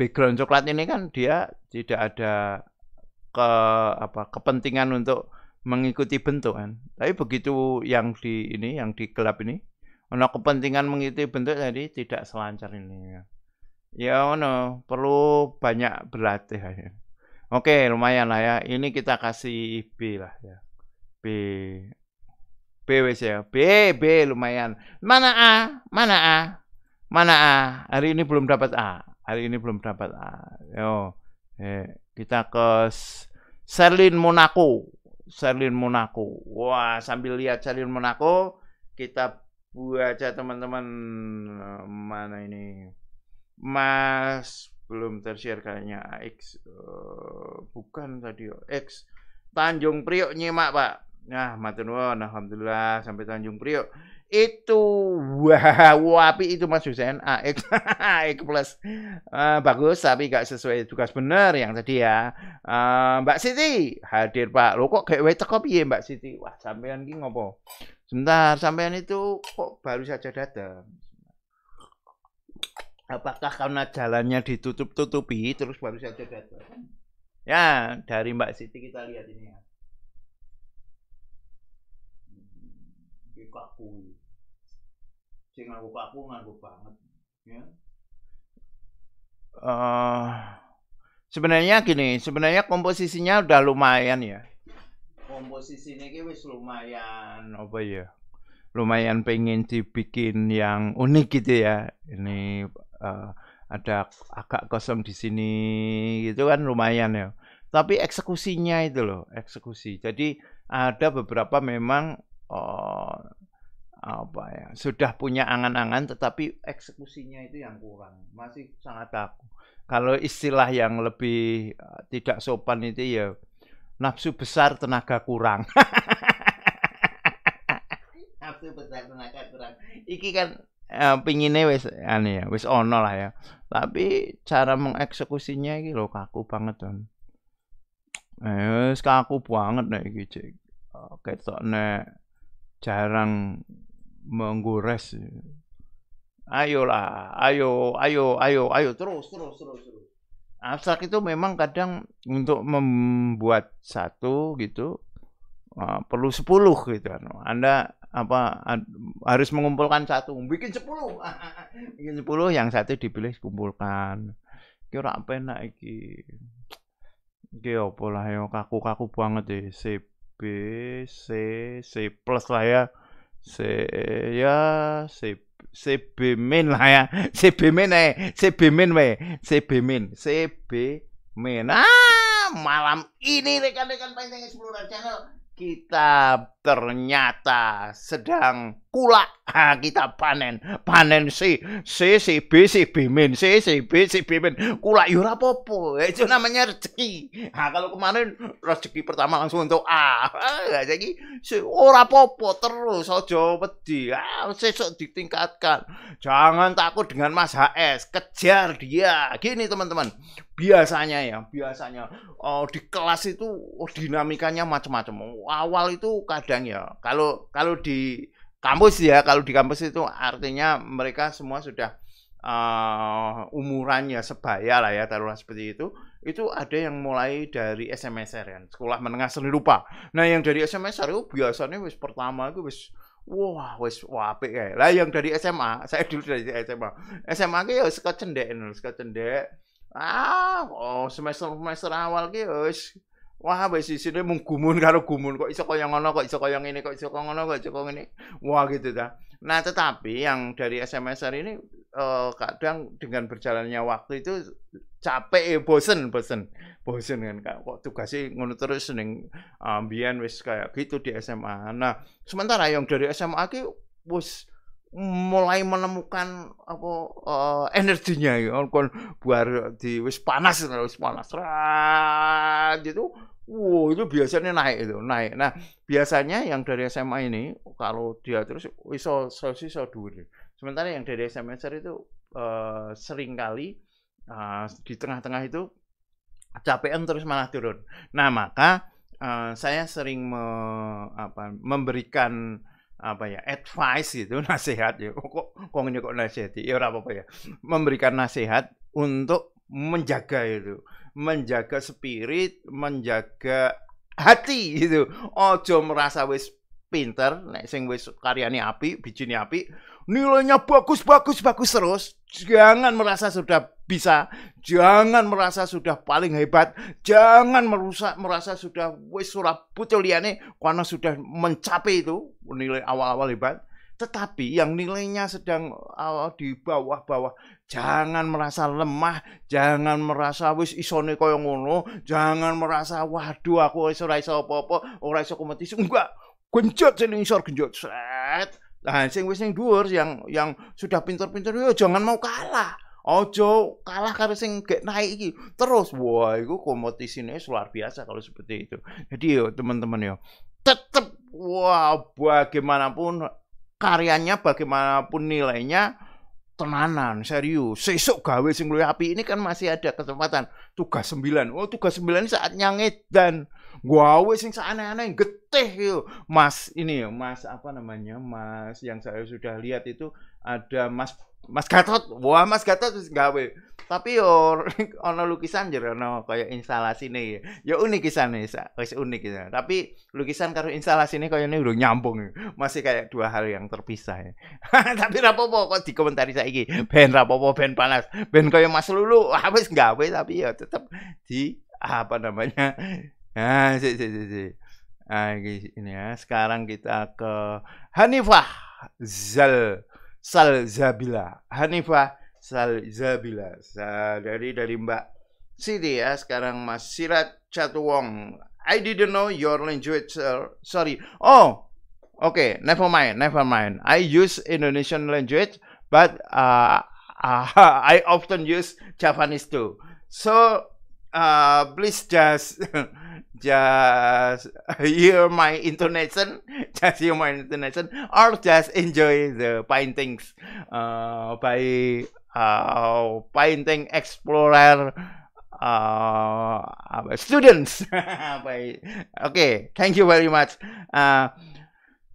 background coklat ini kan dia tidak ada ke apa kepentingan untuk mengikuti bentuk kan tapi begitu yang di ini yang di gelap ini ono kepentingan mengikuti bentuk jadi tidak selancar ini ya ya ono perlu banyak berlatih ya. oke lumayan lah ya ini kita kasih B lah ya B B wes ya B B lumayan mana A mana A mana A hari ini belum dapat A hari ini belum dapat A yo eh, kita ke Serlin Monaco Serlin Monaco wah sambil lihat Serlin Monaco kita baca teman-teman mana ini Mas belum tersiar kayaknya X uh, bukan tadi X Tanjung Priok nyimak Pak Nah, matur nuwun alhamdulillah sampai Tanjung Priok. Itu wah, wapi itu Mas Hussein AX x plus. Uh, bagus tapi gak sesuai tugas benar yang tadi ya. Uh, Mbak Siti hadir Pak. Lo kok kayak teko ya Mbak Siti? Wah, sampean ki ngopo? Sebentar, sampean itu kok baru saja datang. Apakah karena jalannya ditutup-tutupi terus baru saja datang? Ya, dari Mbak Siti kita lihat ini ya. kuwi kaku sing nganggo kaku nganggo banget ya uh, sebenarnya gini sebenarnya komposisinya udah lumayan ya komposisinya ini wis lumayan apa ya lumayan pengen dibikin yang unik gitu ya ini uh, ada agak kosong di sini gitu kan lumayan ya tapi eksekusinya itu loh eksekusi jadi ada beberapa memang uh, apa ya sudah punya angan-angan tetapi eksekusinya itu yang kurang masih sangat kaku kalau istilah yang lebih eh, tidak sopan itu ya nafsu besar tenaga kurang nafsu besar tenaga kurang iki kan uh, pinginnya wes aneh ya wes ono lah ya tapi cara mengeksekusinya gitu lo kaku banget kan eh kaku banget nih iki cek ketok jarang menggores. Ayolah, ayo, ayo, ayo, ayo terus, terus, terus, terus. Abstrak itu memang kadang untuk membuat satu gitu eh, perlu sepuluh gitu kan. Anda apa harus mengumpulkan satu, bikin sepuluh, bikin sepuluh yang satu dipilih kumpulkan. Kira apa enak iki? Iki lah yo ya, kaku-kaku banget deh, ya, sip. B C C plus lah ya C ya C C B min lah ya C B min eh B min weh B min C B min ah malam ini rekan-rekan panjangnya sepuluh channel kita ternyata sedang kula ha, kita panen panen si si si b si b min si si b si b min kula yura ya popo ya, itu namanya rezeki ha, kalau kemarin rezeki pertama langsung untuk a ah, jadi si ora popo terus ojo wedi ah, sesok ditingkatkan jangan takut dengan mas hs kejar dia gini teman-teman biasanya ya biasanya oh, di kelas itu oh, dinamikanya macam-macam awal itu kadang ya kalau kalau di kampus ya kalau di kampus itu artinya mereka semua sudah uh, umurannya sebaya lah ya taruhlah seperti itu itu ada yang mulai dari SMSR ya kan, sekolah menengah seni rupa nah yang dari SMSR itu biasanya wis pertama itu wis wah wis wape ya lah yang dari SMA saya dulu dari SMA SMA itu ya suka cendek suka cendek ah oh semester semester awal ki Wah, wis isine mung gumun karo gumun kok iso kaya ngono kok iso kaya ngene kok iso kaya ngono kok iso kaya ngene. Wah gitu ta. Nah, tetapi yang dari SMSR ini eh, kadang dengan berjalannya waktu itu capek ya, bosen bosen bosen kan kok tugasnya ngono terus neng ambien eh, wis kayak gitu di SMA nah sementara yang dari SMA ki wis mulai menemukan apa uh, energinya ya kon buar di wis panas wis panas Rah, gitu wow itu biasanya naik itu naik nah biasanya yang dari SMA ini kalau dia terus iso sosis iso duit sementara yang dari SMA itu uh, kali uh, di tengah-tengah itu capean terus malah turun nah maka uh, saya sering me, apa, memberikan apa ya advice gitu nasihat ya kok kok ini kok nasihat ya, ya apa ya memberikan nasihat untuk menjaga itu menjaga spirit menjaga hati gitu ojo merasa wis pinter nek sing wis karyani api bijinya api nilainya bagus, bagus, bagus terus. Jangan merasa sudah bisa, jangan merasa sudah paling hebat, jangan merusak merasa sudah wis surah pucul liane karena sudah mencapai itu nilai awal-awal hebat. Tetapi yang nilainya sedang uh, di bawah-bawah, jangan merasa lemah, jangan merasa wis isone yang ngono, jangan merasa waduh aku wis ora iso apa-apa, ora iso kompetisi. Enggak, genjot sini isor genjot. Set. Nah, sing wis ning dhuwur yang yang sudah pintar-pintar yo jangan mau kalah. Ojo kalah karo sing gak naik iki. Terus wah iku kompetisinya luar biasa kalau seperti itu. Jadi yo teman-teman yo tetep wah bagaimanapun karyanya bagaimanapun nilainya tenanan serius sesuk gawe sing luwih api ini kan masih ada kesempatan tugas 9 oh tugas 9 saatnya ngedan gawe sing aneh-aneh getih yo gitu. Mas ini ya, Mas apa namanya? Mas yang saya sudah lihat itu ada Mas Mas Gatot. Wah, Mas Gatot wis gawe. Tapi yo ana lukisan jero ana kaya instalasine ya. Yo ya unik isane, wis unik ya. Tapi lukisan karo instalasine kaya ini udah nyambung. Masih kayak dua hal yang terpisah ya. tapi rapopo kok dikomentari saiki. Ben rapopo ben panas. Ben kaya Mas Lulu wis gawe tapi ya tetap di apa namanya Nah, si, si, si, si. Nah, ini ya. Sekarang kita ke Hanifah Zal Salzabila. Hanifah Salzabila. Dari dari Mbak Siti ya. Sekarang Mas Sirat Chatwong. I didn't know your language, sir. Sorry. Oh, oke. Okay. Never mind. Never mind. I use Indonesian language, but uh, uh, I often use Japanese too. So uh, please just just hear my intonation, just hear my intonation, or just enjoy the paintings uh, by uh, painting explorer uh, students. by, okay, thank you very much. Uh,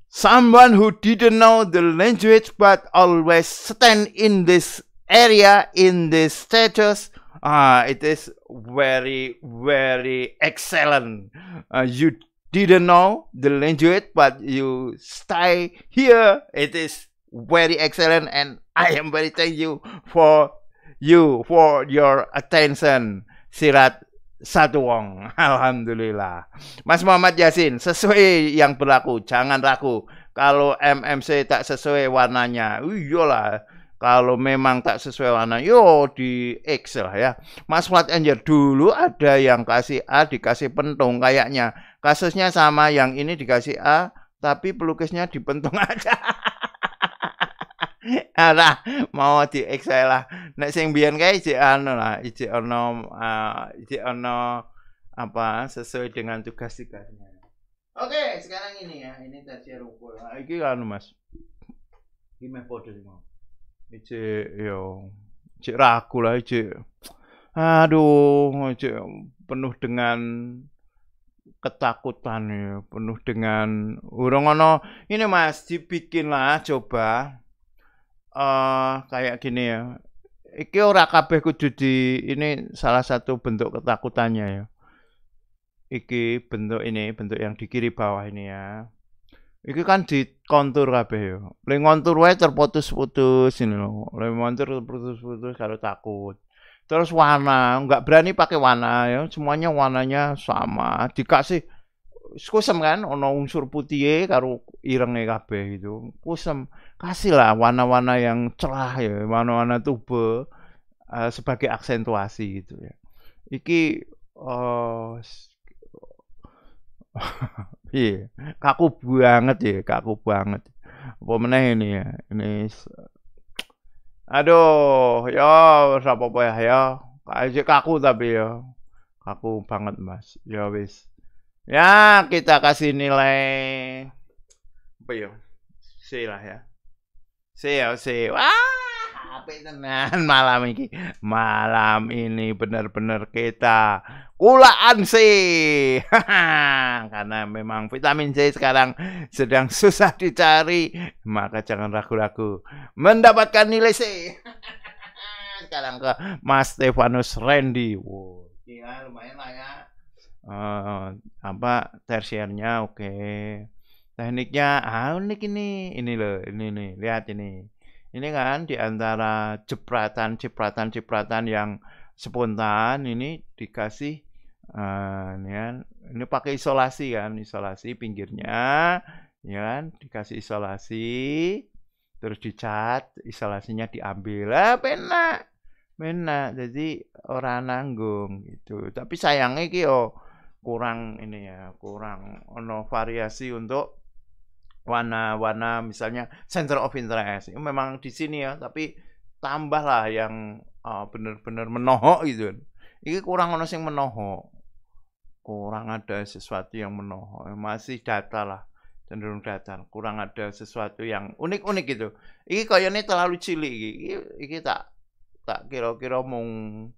someone who didn't know the language but always stand in this area in this status Ah, it is very, very excellent. Uh, you didn't know the language, but you stay here. It is very excellent, and I am very thank you for you for your attention. Sirat satu wong. Alhamdulillah. Mas Muhammad Yasin, sesuai yang berlaku, jangan ragu. Kalau MMC tak sesuai warnanya, iyalah kalau memang tak sesuai warna yo di Excel lah ya Mas Flat Angel dulu ada yang kasih A dikasih pentung kayaknya kasusnya sama yang ini dikasih A tapi pelukisnya dipentung aja Nah mau di Excel lah. Nek sing biyen kae ijik anu lah, ijik ono uh, eh, ijik ono apa sesuai dengan tugas tugasnya. Oke, sekarang ini ya, ini tadi rumpul. Nah, ini kan Mas. Gimana meh padha mau. Ice yo Ice ragu lah Ice Aduh, Ice penuh dengan ketakutan ya, penuh dengan urung ono. Ini Mas lah coba uh, kayak gini ya. Iki ora kabeh kudu di ini salah satu bentuk ketakutannya ya. Iki bentuk ini, bentuk yang di kiri bawah ini ya. Iki kan di kontur kabeh yo. Lek kontur wae terputus-putus ini lho. Lek ngontur terputus-putus kalau takut. Terus warna, nggak berani pakai warna ya. Semuanya warnanya sama. Dikasih kusem kan ono unsur putih karo irenge kabeh itu. Kusem. lah warna-warna yang cerah ya, warna-warna tube uh, sebagai aksentuasi gitu ya. Iki uh, Iya, kaku banget ya, kaku banget. Apa meneh ini ya? Ini Aduh, ya siapa apa ya? Ya, kayak kaku tapi ya. Kaku banget, Mas. Ya wis. Ya, kita kasih nilai apa ya? C lah ya. C ya, C. Wah, apik tenan malam ini malam ini benar-benar kita kulaan sih karena memang vitamin C sekarang sedang susah dicari maka jangan ragu-ragu mendapatkan nilai C sekarang ke Mas Stefanus Randy wow ya lumayan lah ya uh, apa tersiernya oke okay. tekniknya ah unik ini ini loh ini nih lihat ini ini kan di antara jepratan-jepratan-jepratan yang spontan ini dikasih uh, ini kan ini pakai isolasi kan, isolasi pinggirnya ya kan dikasih isolasi terus dicat isolasinya diambil ah, penak penak jadi orang nanggung gitu tapi sayangnya ki kurang ini ya kurang ono variasi untuk warna-warna misalnya center of interest itu memang di sini ya tapi tambahlah yang uh, eh, benar bener menohok gitu ini kurang ono sing menohok kurang ada sesuatu yang menohok ya, masih data lah cenderung datar kurang ada sesuatu yang unik-unik gitu ini kayaknya terlalu cilik ini, ini tak tak kira-kira mung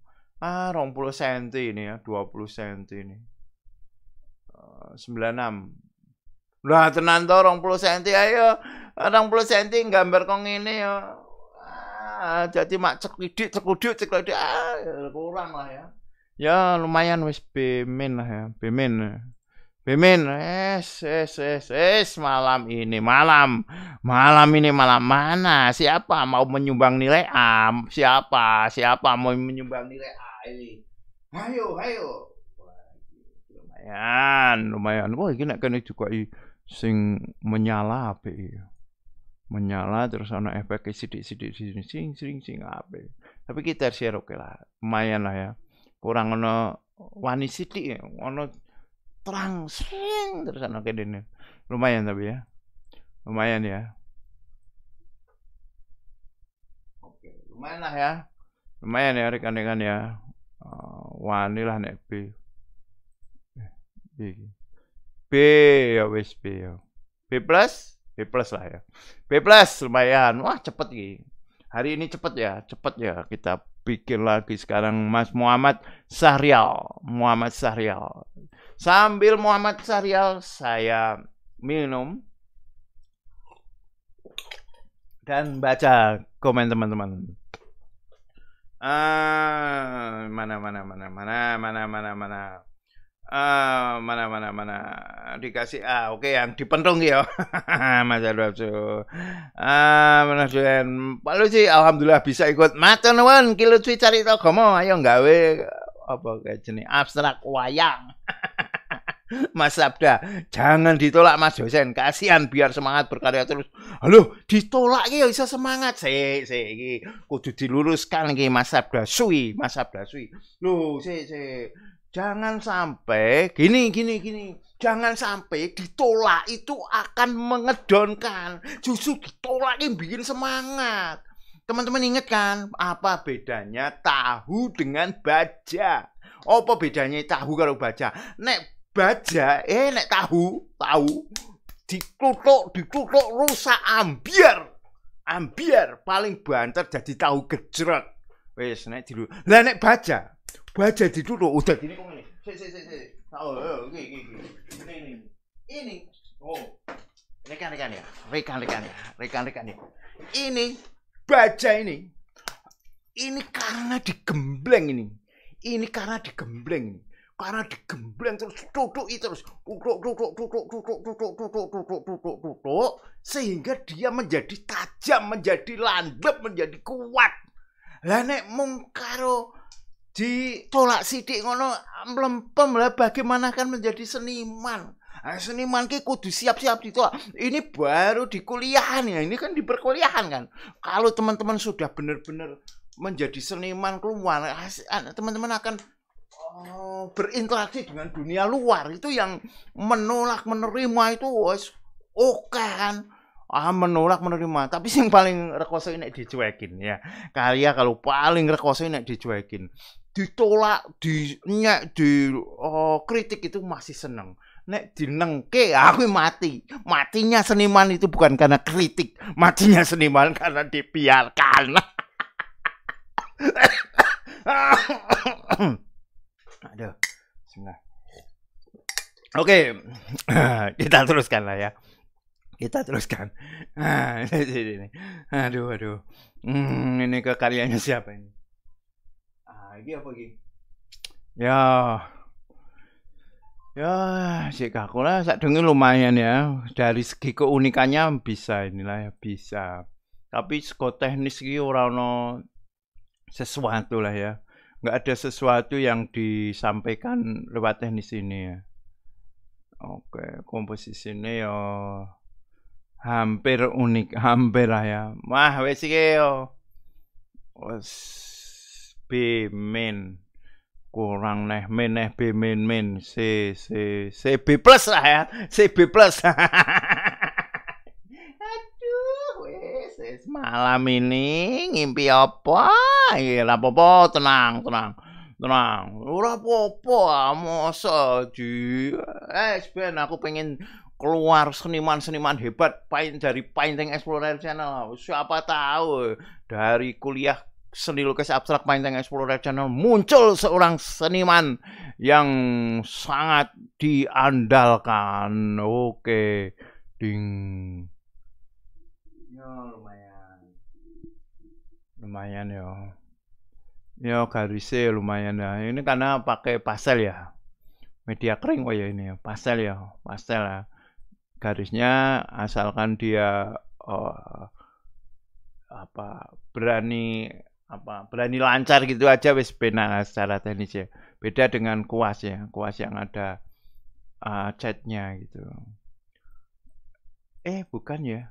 ah rompul senti ini ya dua puluh senti ini eh, sembilan enam lah tenan to 20 cm ayo 20 cm gambar kok ngene ya. Ah, jadi mak cekidik cekuduk cekuduk ah, kurang lah ya. Ya lumayan wis bemen lah ya, bemen. Bemen, es, es, es, es, malam ini, malam, malam ini, malam mana? Siapa mau menyumbang nilai A? Siapa, siapa mau menyumbang nilai A ini? Ayo, ayo. Lumayan, lumayan. Wah, ini kena kena juga i sing menyala api ya. menyala terus ana efek e sidik-sidik sini sing sing sing api tapi kita share oke lah lumayan lah ya kurang ana wani sidik e, ana terang sing terus ana dini, lumayan tapi ya lumayan ya oke lumayan lah ya lumayan ya rekan-rekan ya uh, wani lah nek B eh, B ya wis B ya. B plus, B plus lah ya. B plus lumayan. Wah cepet iki. Hari ini cepet ya, cepet ya kita bikin lagi sekarang Mas Muhammad Sahrial, Muhammad Sahrial. Sambil Muhammad Sahrial saya minum dan baca komen teman-teman. Ah, mana mana mana mana mana mana mana. Ah, mana mana mana dikasih ah oke okay, yang dipentung ya Mas Alwabso ah mana doyan Pak Luci alhamdulillah bisa ikut matur kilo ki cari tau kamu ayo nggawe apa kayak jenis abstrak wayang Mas Sabda, jangan ditolak Mas Dosen. Kasihan biar semangat berkarya terus. Halo, ditolak ya bisa semangat. sih sih iki kudu diluruskan lagi Mas Sabda suwi, Mas Sabda suwi. Loh, sih Jangan sampai gini gini gini. Jangan sampai ditolak itu akan mengedonkan. Justru ditolak yang bikin semangat. Teman-teman ingat kan apa bedanya tahu dengan baja? Apa bedanya tahu kalau baja? Nek baja, eh nek tahu, tahu dikutuk dikutuk rusak ambiar. Ambiar paling banter jadi tahu gejrot. wes nek dulu. Lah nek baja, baca di dulu udah ini kok ini si si si Oh, Ini ini. Ini. Oh. Rekan-rekan ya. Rekan-rekan ya. Rekan-rekan ya. Ini baca ini. Ini karena digembleng ini. Ini karena digembleng ini. Karena digembleng terus duduk itu terus duduk duduk duduk duduk duduk duduk duduk duduk duduk sehingga dia menjadi tajam, menjadi landep, menjadi kuat. Lah nek mung di tolak sidik ngono mlempem lah bagaimana kan menjadi seniman nah, seniman ki kudu siap-siap ditolak ini baru di kuliahan ya ini kan di perkuliahan kan kalau teman-teman sudah benar-benar menjadi seniman keluar teman-teman akan oh, berinteraksi dengan dunia luar itu yang menolak menerima itu wes oke oh, kan ah menolak menerima tapi sing paling rekoso ini dicuekin ya kalian kalau paling rekoso ini dicuekin ditolak, di nyek di oh, kritik itu masih seneng. Nek di dinengke ya aku mati. Matinya seniman itu bukan karena kritik, matinya seniman karena dibiarkan. Aduh, bismillah. Oke, kita teruskan lah ya. Kita teruskan. Aduh, aduh. Hmm, ini ke karyanya siapa ini? lagi apa lagi Ya. Ya, si kaku lah sak lumayan ya. Dari segi keunikannya bisa inilah ya, bisa. Tapi skot teknis iki ora ono sesuatu lah ya. Enggak ada sesuatu yang disampaikan lewat teknis ini ya. Oke, komposisi ini ya hampir unik, hampir lah ya. Wah, wes iki yo. Wes B min kurang neh min neh B min min C C C B plus lah ya C B plus aduh wes malam ini ngimpi apa ya apa tenang tenang tenang ora apa-apa masa di eh ben aku pengen keluar seniman-seniman hebat pain dari Painting Explorer Channel. Siapa tahu dari kuliah seni lukis abstrak Painting Explorer Channel muncul seorang seniman yang sangat diandalkan. Oke, ding. Ya lumayan. Lumayan ya. Ya garisnya lumayan ya. Ini karena pakai pastel ya. Media kering oh ya ini ya pastel ya, pastel ya. Garisnya asalkan dia oh, apa berani apa berani lancar gitu aja wis benar secara teknis ya beda dengan kuas ya kuas yang ada uh, ah, catnya gitu eh bukan ya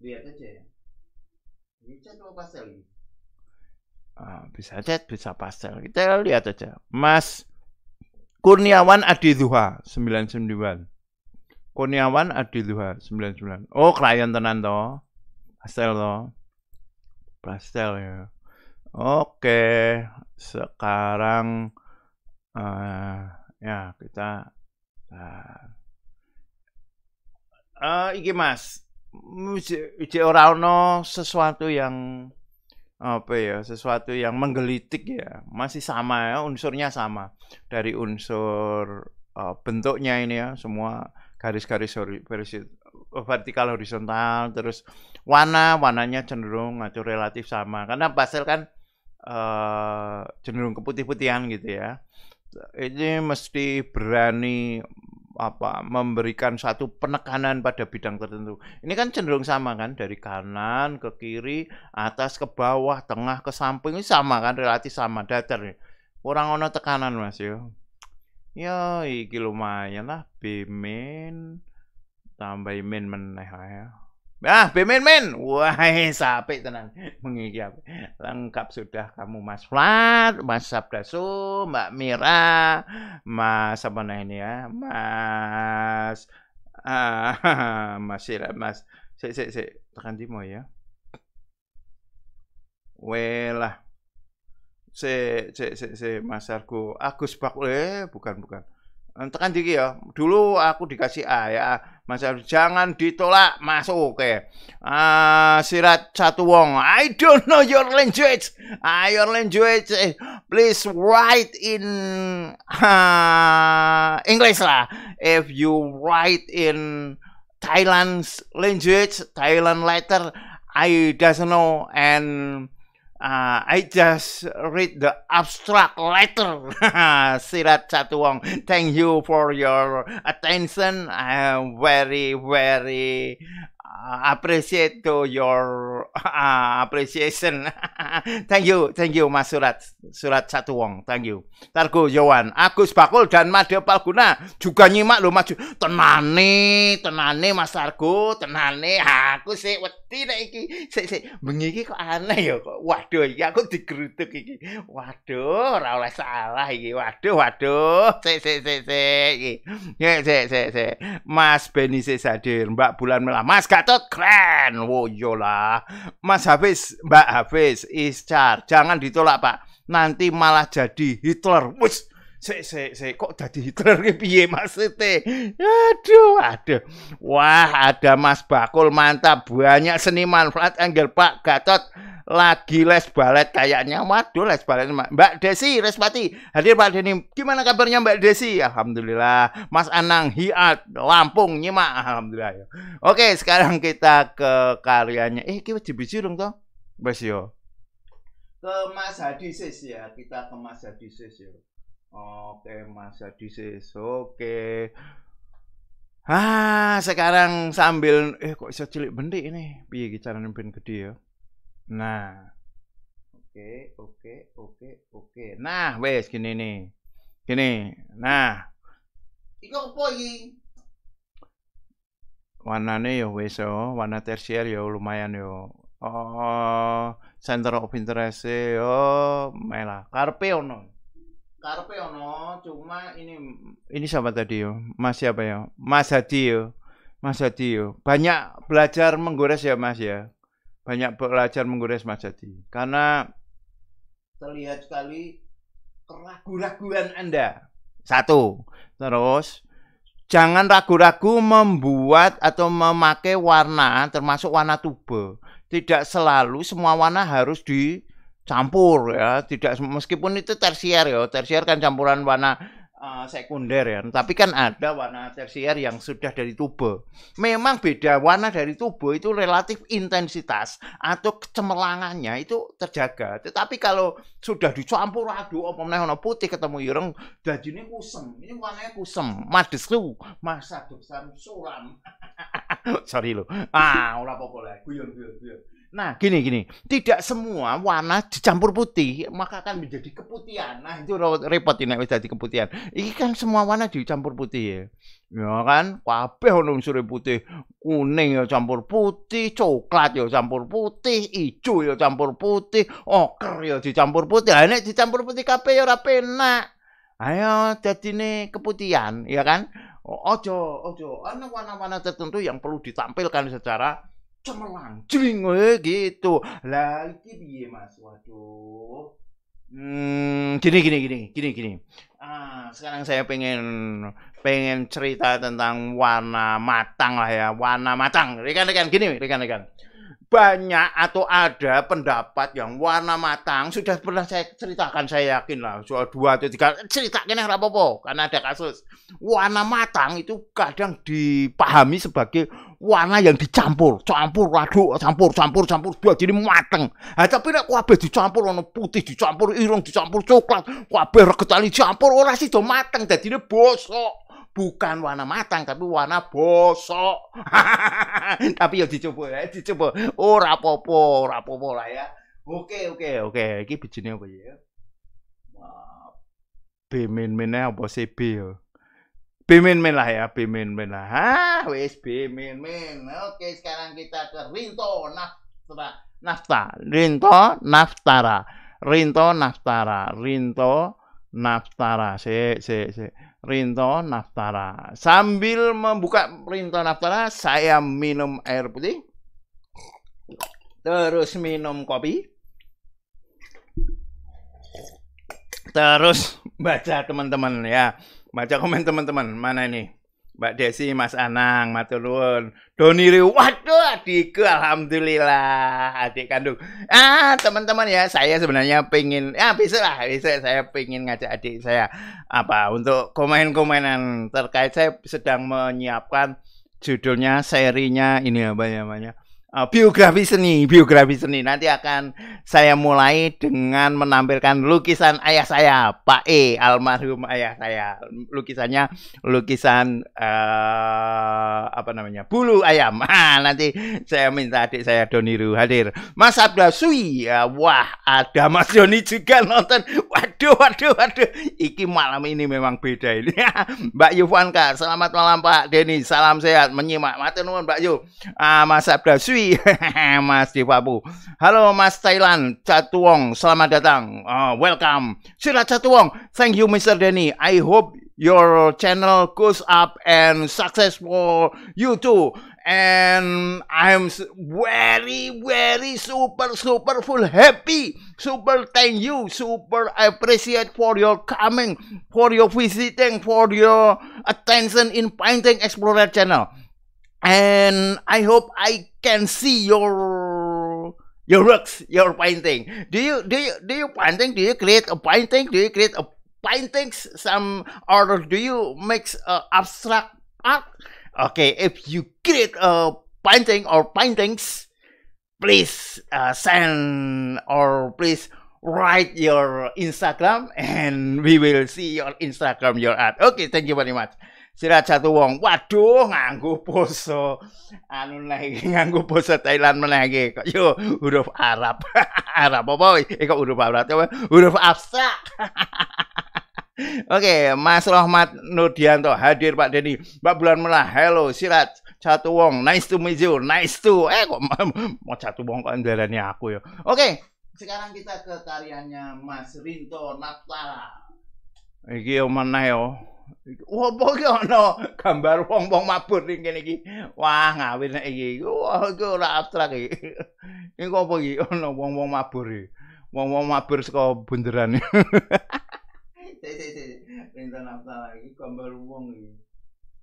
lihat aja ya ini cat pastel uh, bisa cat bisa pastel kita lihat aja Mas Kurniawan Adi Duha sembilan Kurniawan Adi Duha sembilan oh klien tenan toh pastel toh Pastel ya. Oke, sekarang uh, ya kita uh, uh, iki Mas, Ije Orano sesuatu yang apa ya sesuatu yang menggelitik ya masih sama ya unsurnya sama dari unsur uh, bentuknya ini ya semua garis-garis Eh, vertikal horizontal terus warna warnanya cenderung atau relatif sama karena pastel kan uh, cenderung keputih-putihan gitu ya ini mesti berani apa memberikan satu penekanan pada bidang tertentu. Ini kan cenderung sama kan dari kanan ke kiri, atas ke bawah, tengah ke samping ini sama kan relatif sama datar ya. Kurang ono tekanan Mas yo. Ya iki lumayan lah bimin Tambah men meneh ya, Ah, bemen men. Wah, sampai tenan. Mengiki Lengkap sudah kamu Mas Flat, Mas Sabdasu, Mbak Mira, Mas apa nah ini ya? Mas ah, Mas Sirat Mas. Sik sik sik, tekan dimo ya. Welah. Sik sik sik sik Mas Argo, Agus Pak eh bukan bukan tekan dikit ya. Dulu aku dikasih A ya. Mas jangan ditolak masuk oke. Okay. Uh, sirat satu wong. I don't know your language. Uh, your language eh, please write in uh, English lah. If you write in Thailand language, Thailand letter, I doesn't know and Uh, I just read the abstract letter, Sirat Chatuong. Thank you for your attention. I am very, very uh, appreciate to your uh, appreciation. thank you, thank you Mas Surat. Surat satu wong, thank you. Targo Yowan, Agus Bakul dan Made Palguna juga nyimak lo maju. Tenane, tenane Mas Targo, tenane aku sih wedi nek iki. Sik sik bengi iki kok aneh ya kok. Waduh, iki aku digerutuk iki. Waduh, ora salah iki. Waduh, waduh. Sik sik sik sik iki. Sik sik sik sik. Mas Beni sadir Mbak Bulan Melah. Mas Gatot keren. Woyola. Oh, Mas Hafiz, Mbak Hafiz, Iscar, jangan ditolak, Pak. Nanti malah jadi Hitler. Wis, se se se kok jadi Hitler ke piye maksudnya aduh aduh wah ada Mas Bakul mantap banyak seniman flat angle Pak Gatot lagi les balet kayaknya. Waduh, les balet Mbak Desi Respati. Hadir Pak Deni. Gimana kabarnya Mbak Desi? Alhamdulillah. Mas Anang Hiat Lampung nyimak alhamdulillah ya. Oke, sekarang kita ke karyanya. Eh, kita dibisi dong toh. Mas yo. Ke Mas Hadisis ya, kita ke Mas Hadisis ya. Oke, Mas Hadisis. Oke. Ah, sekarang sambil eh kok iso cilik bendik ini. Piye carane ben gede ya? Nah. Oke, oke, oke, oke. Nah, wes gini nih. Gini. Nah. Iku opo iki? Warnane ya wes yo, ya, warna tersier yo ya, lumayan yo. Ya. Oh, center of interest e yo melah. Karpe ono. Karpe ono, cuma ini ini sama tadi yo. Mas siapa yo? Mas Hadi yo. Mas Hadi yo. Banyak belajar menggores ya Mas ya banyak belajar menggores Mas Jati Karena terlihat sekali keraguan-raguan Anda. Satu. Terus jangan ragu-ragu membuat atau memakai warna termasuk warna tube. Tidak selalu semua warna harus dicampur ya, tidak meskipun itu tersier ya. Tersier kan campuran warna uh, sekunder ya. Tapi kan ada warna tersier yang sudah dari tuba. Memang beda warna dari tuba itu relatif intensitas atau kecemerlangannya itu terjaga. Tetapi kalau sudah dicampur aduk apa meneh ono putih ketemu ireng dadine kusem. Ini warnanya kusem, lu, masa dosan suram. Sorry lo. Ah, ora apa-apa lah. Guyon guyon guyon. Nah, gini gini, tidak semua warna dicampur putih maka akan menjadi keputihan. Nah, itu repot ini wis keputihan. ini kan semua warna dicampur putih ya. Ya kan, kabeh ono unsur putih. Kuning ya campur putih, coklat ya campur putih, ijo ya campur putih, oker ya dicampur putih. Lah nek dicampur putih kabeh ya ora penak. Ayo nih keputihan, ya kan? Ojo, ojo, ada warna-warna tertentu yang perlu ditampilkan secara cemerlang jling oh, eh, gitu lah iki mas waduh hmm gini gini gini gini gini ah sekarang saya pengen pengen cerita tentang warna matang lah ya warna matang rekan-rekan gini rekan-rekan banyak atau ada pendapat yang warna matang sudah pernah saya ceritakan saya yakin lah soal dua atau tiga cerita kena rapopo karena ada kasus warna matang itu kadang dipahami sebagai warna yang dicampur campur aduk campur campur campur dua jadi matang nah, tapi nek kabeh dicampur warna putih dicampur irung dicampur coklat kabeh regetane dicampur ora matang mateng dadine bosok bukan warna matang tapi warna bosok. tapi ya dicoba ya, dicoba. oh, rapopo, rapopo lah ya. Oke, oke, oke. Iki bijine apa ya? B min min apa sih B ya? B min min lah ya, B min min lah. Hah, wis B min min. Oke, sekarang kita ke Rinto Naftara. Nafta, Rinto Naftara. Rinto Naftara, Rinto Naftara. se se se Rinto Naftara. Sambil membuka Rinto Naftara, saya minum air putih. Terus minum kopi. Terus baca teman-teman ya. Baca komen teman-teman. Mana ini? Mbak Desi, Mas Anang, Matulun, Doni waduh adikku, alhamdulillah adik kandung. Ah teman-teman ya, saya sebenarnya pengen, ya bisa lah, bisa saya pengen ngajak adik saya apa untuk komen-komenan terkait saya sedang menyiapkan judulnya serinya ini apa ya namanya Uh, biografi seni, biografi seni nanti akan saya mulai dengan menampilkan lukisan ayah saya, Pak E, almarhum ayah saya. Lukisannya lukisan uh, apa namanya? bulu ayam. Ah, nanti saya minta adik saya Doniru hadir. Mas Abdul Sui, uh, wah ada Mas Doni juga nonton. Waduh, waduh, waduh. Iki malam ini memang beda ini. Mbak Yuvanka, selamat malam Pak Denny. Salam sehat menyimak. Matur nuwun Mbak Yu. Uh, Mas Abdul Sui Mas Dewapu. Halo Mas Thailand, Catuong, selamat datang. Uh, welcome. Sila Catuong, thank you Mr. Denny. I hope your channel goes up and successful you too. And I'm very, very super, super full happy. Super thank you. Super appreciate for your coming, for your visiting, for your attention in Painting Explorer channel. and I hope I can see your your works, your painting. Do you do you do you painting? Do you create a painting? Do you create a paintings some or do you mix uh, abstract art? Okay, if you create a painting or paintings, please uh, send or please write your Instagram and we will see your Instagram, your art. Okay, thank you very much. sirat satu wong waduh nganggo poso anu lagi nganggo poso Thailand meneh kok yo huruf Arab Arab apa iki eh, kok huruf Arab huruf abstrak Oke, okay, Mas Rohmat Nurdianto hadir Pak Denny. Mbak Bulan Melah, hello, sirat satu wong, nice to meet you, nice to. Eh kok mau satu wong kok ndarani aku ya. Oke, okay, sekarang kita ke tariannya Mas Rinto Natala. Iki yo meneh yo. Wah, boke ana gambar wong-wong mabur ning kene iki. Wah, ngawir nek iki. Wah, iki ora abstrak iki. Iki opo iki? Ana wong-wong mabur iki. Wong-wong mabur saka bunderan. Sik, sik, sik. Pinten abstrak iki gambar wong iki.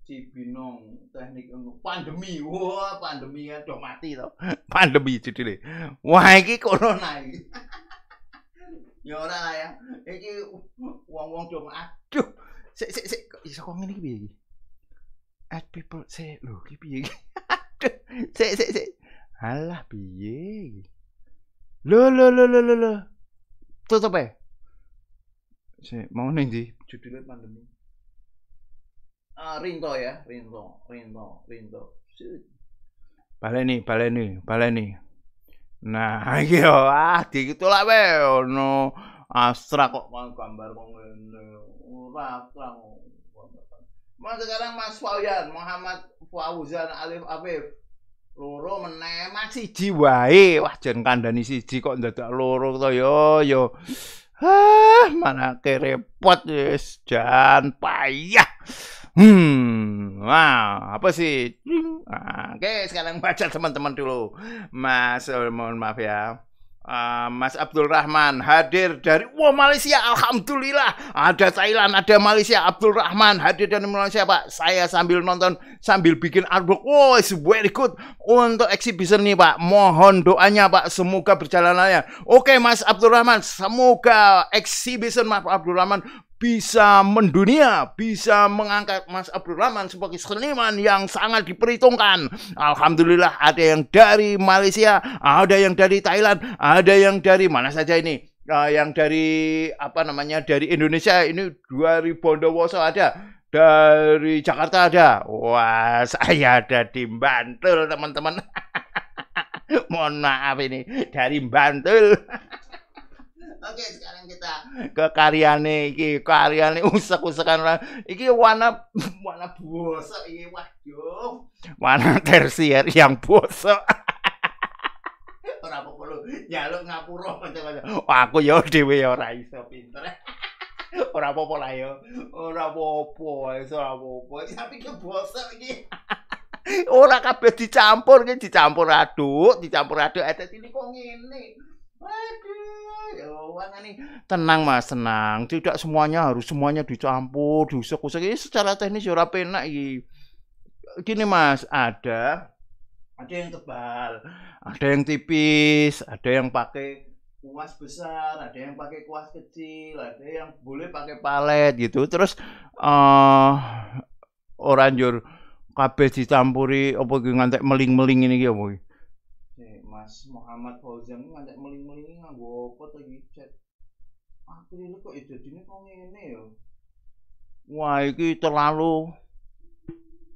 Cibinong teknik pandemi. Wah, pandemi kan do mati to. Pandemi judule. Wah, iki corona iki. Ya ora lah ya. Iki wong-wong do aduh. Sik sik sik kok iso kok ngene iki piye iki? Add people sik lho iki piye iki? Sik sik sik. Alah piye iki? Lho lho lho lho lho. Tutup ae. Sik mau ning ndi? Judulnya pandemi. Ah, Rinto ya, Rinto, Rinto, Rinto. Baleni, baleni, baleni. Nah, iki iya, yo ah digitulak wae ono. Oh, Astra kok mau gambar kok ngene. Ora astra Mas sekarang Mas Fauzan Muhammad Fauzan Alif Afif loro meneh Mas siji wae wah jen kandhani siji kok dadak loro to yo yo ah mana ke repot wis payah Hmm, wow, apa sih? Nah, oke, sekarang baca teman-teman dulu. Mas, eh, mohon maaf ya. Uh, Mas Abdul Rahman hadir dari wah Malaysia alhamdulillah ada Thailand ada Malaysia Abdul Rahman hadir dari Malaysia Pak saya sambil nonton sambil bikin artwork wow it's very good untuk exhibition nih Pak mohon doanya Pak semoga berjalanannya oke Mas Abdul Rahman semoga exhibition Mas Abdul Rahman bisa mendunia, bisa mengangkat Mas Abdul Rahman sebagai seniman yang sangat diperhitungkan. Alhamdulillah ada yang dari Malaysia, ada yang dari Thailand, ada yang dari mana saja ini. Uh, yang dari apa namanya dari Indonesia ini dua 2000 Bondowoso ada dari Jakarta ada wah saya ada di Bantul teman-teman mohon maaf ini dari Bantul Oke, sekarang kita ke karyane iki, karyane usek-usekan orang, Iki warna warna bosok iki, waduh. Warna tersier yang bosok. ora apa perlu nyaluk ngapura kanca-kanca. Aku yo dhewe ya ora iso pinter. ora apa-apa lah ya. Ora apa-apa, ora apa-apa. Tapi ke bosok iki. ora kabeh dicampur iki dicampur aduk, dicampur aduk. Ada sini kok ngene. Waduh, ya nih. Tenang mas, tenang. Tidak semuanya harus semuanya dicampur, diusuk-usuk. Ini secara teknis ya ora penak iki. Gini mas, ada ada yang tebal, ada yang tipis, ada yang pakai kuas besar, ada yang pakai kuas kecil, ada yang boleh pakai palet gitu. Terus uh, eh, jur kabeh dicampuri apa ki ngantek meling-meling ini ya, apa Mas Muhammad Fauzan ngantek meling meling nganggo apa to iki chat. Aku ini kok ya jadinya kok ngene ya. Wah, iki terlalu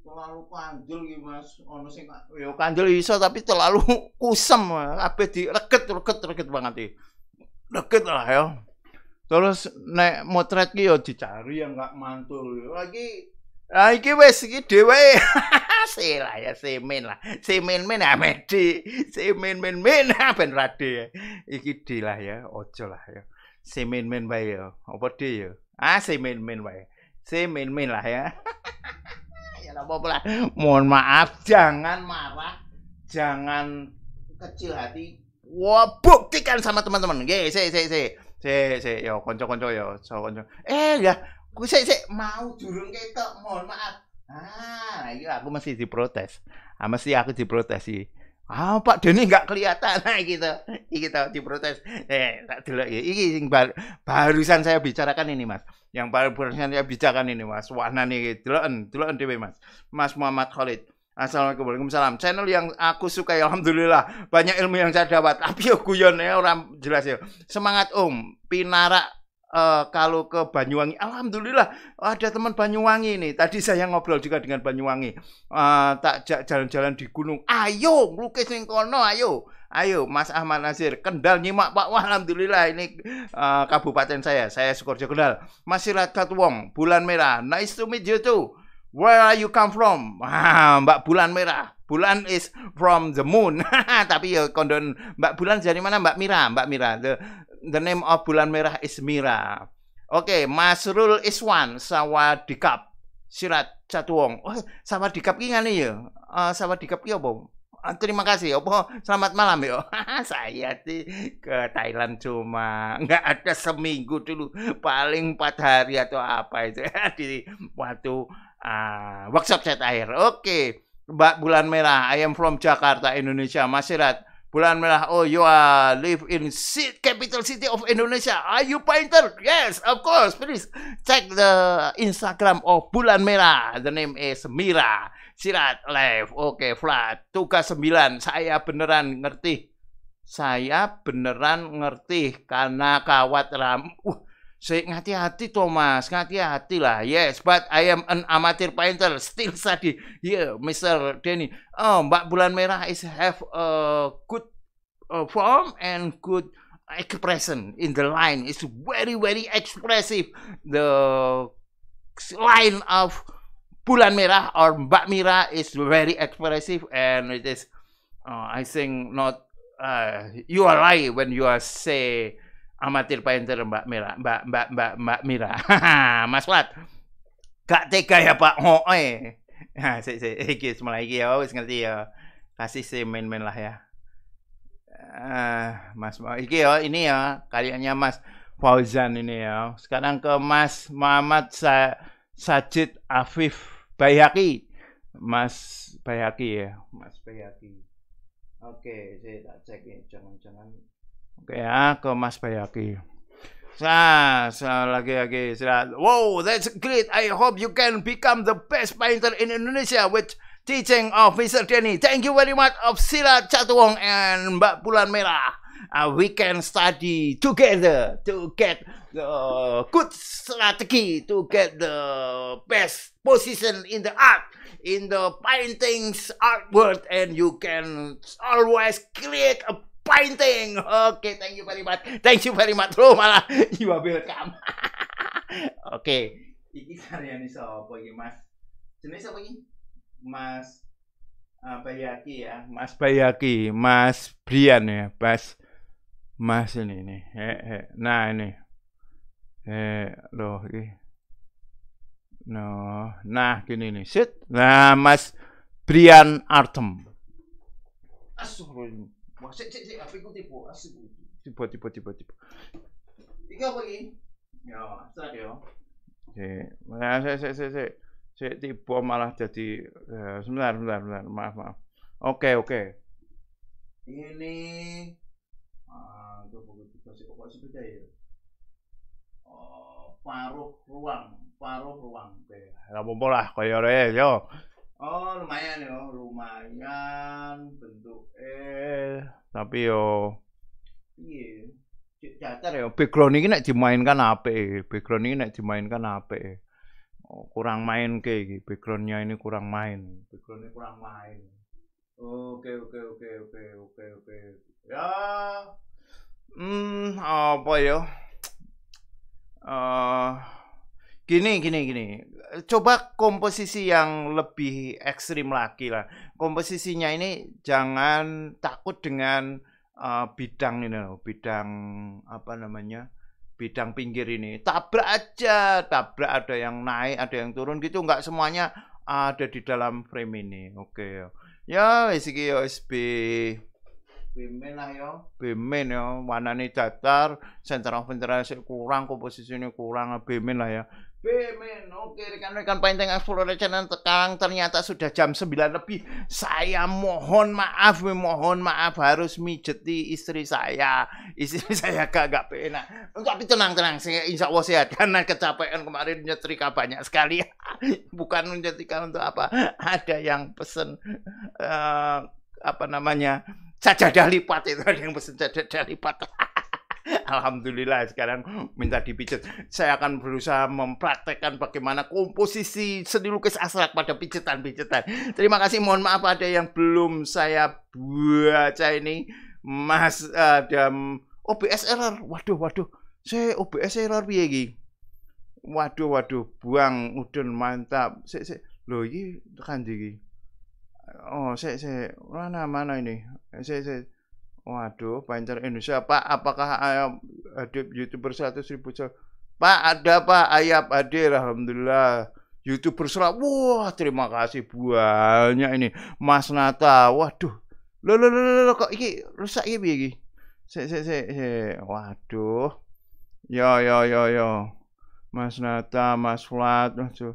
terlalu kandel iki Mas. Ono sing ya kandel iso tapi terlalu kusem kabeh direket reket reket banget iki. Reket lah ya. Terus nek motret ki ya dicari yang enggak mantul. Lagi Ah iki wis iki dhewe. Sela ya semen lah. Semen men amedi. Ah, semen men men ah, ben rade. Iki ya, ojo lah ya. Semen men wae ya. Apa D ya? Ah semen men wae. Semen men lah ya. ya apa lah. Mohon maaf jangan marah. Jangan kecil hati. Wah, buktikan sama teman-teman. Nggih, sik sik sik. Sik sik ya kanca-kanca ya, kanca. Eh, ya Aku sik sik mau durung ketok, mohon maaf. Ah, iya aku masih diprotes. Ah, mesti aku diprotes sih. Ah, Pak Deni enggak kelihatan nah, gitu. Iki tahu diprotes. Eh, tak delok ya. Iki sing bar barusan saya bicarakan ini, Mas. Yang baru barusan saya bicarakan ini, Mas. warna nih deloken, deloken dhewe, Mas. Mas Muhammad Khalid. Assalamualaikum wabarakatuh Channel yang aku suka ya alhamdulillah. Banyak ilmu yang saya dapat. Tapi yo guyon ya orang jelas ya. Semangat Om. Pinarak uh, kalau ke Banyuwangi, alhamdulillah ada teman Banyuwangi nih. Tadi saya ngobrol juga dengan Banyuwangi. Uh, tak jalan-jalan di gunung. Ayo lukis yang kono, ayo. Ayo Mas Ahmad Nasir, Kendal nyimak Pak. Wah, alhamdulillah ini uh, kabupaten saya. Saya syukur Kendal. Masyarakat Wong, Bulan Merah. Nice to meet you too. Where are you come from? Ah, Mbak Bulan Merah. Bulan is from the moon. Tapi ya kondon Mbak Bulan dari mana Mbak Mira? Mbak Mira. The, the name of bulan merah is Mira. Oke, okay, Masrul Iswan Sawadikap. Sirat catuong. Oh, Sawadikap ki nih ya. Uh, eh, Sawadikap ki apa? Eh, terima kasih apa? selamat malam yo saya di ke Thailand cuma nggak ada seminggu dulu paling empat hari atau apa itu di waktu uh, workshop set air oke okay. Mbak Bulan Merah I am from Jakarta Indonesia Masirat Bulan merah. Oh, you are live in capital city of Indonesia. Are you painter? Yes, of course. Please check the Instagram of Bulan Merah. The name is Mira. Sirat live. Oke, okay, flat. Tugas 9. Saya beneran ngerti. Saya beneran ngerti karena kawat ram. Uh, saya hati-hati Thomas, hati-hati lah. Yes, but I am an amateur painter, still study. Yeah, Mister Denny. Oh, Mbak Bulan Merah is have a good uh, form and good expression in the line. It's very very expressive. The line of Bulan Merah or Mbak Mira is very expressive and it is, uh, I think not. Uh, you are right when you are say amatir painter Mbak Mira, Mbak Mbak Mbak Mbak Mira. Mas Wat. Gak tega ya Pak Hoe. Oh, eh. Nah, sik sik iki mulai iki ya wis ngerti ya. Kasih semen-men lah ya. Uh, mas iki ya ini ya karyanya Mas Fauzan ini ya. Sekarang ke Mas Muhammad Sa Sajid Afif Bayaki. Mas Bayaki ya, Mas Bayaki. Oke, saya tak cek ya, jangan-jangan ya ke Mas Bayaki. Nah, lagi lagi silakan. Wow, that's great. I hope you can become the best painter in Indonesia with teaching of Mr. Denny. Thank you very much of Silat Catuwong and Mbak Bulan Merah. Uh, we can study together to get the good strategy to get the best position in the art, in the paintings art world, and you can always create a painting. Oke, okay, thank you very much. Thank you very much. Oh, malah you are welcome. Oke. Okay. Iki nih siapa ini Mas? Jenis apa ini? Mas uh, Bayaki ya, Mas Bayaki, Mas Brian ya, pas Mas ini nih. He, he. Nah, ini. Eh, loh ini, No, nah gini nih. Sit. Nah, Mas Brian Artem. Asuh, Wah, sik sik sik tipu, Tipu tipu tipu tipu. Ya, sudah ya. nah, saya saya saya tipu malah jadi eh, sebentar sebentar sebentar, maaf maaf. Oke, oke. Ini ah, itu sih pokoknya ya. Oh, paruh ruang, paruh ruang. Lah apa lah kaya yo. Ya. Oh lumayan ya, lumayan bentuk eh tapi yo iya cacar ya background ini nih dimainkan apa? background ini nih dimainkan apa? oh, kurang main ke backgroundnya ini kurang main backgroundnya kurang main oke oke oke oke oke oke ya hmm apa yo? eh uh, gini gini gini coba komposisi yang lebih ekstrim lagi lah komposisinya ini jangan takut dengan uh, bidang ini loh bidang apa namanya bidang pinggir ini tabrak aja tabrak ada yang naik ada yang turun gitu nggak semuanya ada di dalam frame ini oke okay. ya isi iki yo Bemen lah yo. Bemen yo, nih datar, center of interest kurang, komposisinya kurang, bemen lah ya. Bemen, oke rekan-rekan Painting Explorer Channel sekarang ternyata sudah jam 9 lebih. Saya mohon maaf, mohon maaf harus mijeti istri saya. Istri saya kagak pena Tapi tenang-tenang, saya insya Allah sehat karena kecapean kemarin nyetrika banyak sekali. Bukan nyetrika untuk apa? Ada yang pesen uh, apa namanya? sajadah lipat itu ada yang pesen sajadah lipat. Alhamdulillah sekarang minta dipijat. Saya akan berusaha mempraktekkan bagaimana komposisi seni lukis asrak pada pijatan-pijatan. Terima kasih. Mohon maaf ada yang belum saya baca ini. Mas Adam uh, OBS error. Waduh, waduh. Saya OBS error piye ini. Waduh, waduh. Buang udun mantap. Saya saya. Loh ini tekan ini. Oh, saya saya Mana mana ini? Saya saya. Waduh, pancer Indonesia. Pak, apakah ayam eh, hadir YouTuber seratus ribu sel? Pak, ada Pak, ayam hadir. Alhamdulillah. YouTuber serap, wah terima kasih buahnya ini. Mas Nata, waduh. Lo, lo, lo, lo, kok ini rusak ya begini, Se, se, se, se. Waduh. Ya, yo, ya, yo, ya. yo, yo. Mas Nata, Mas Fuad, waduh.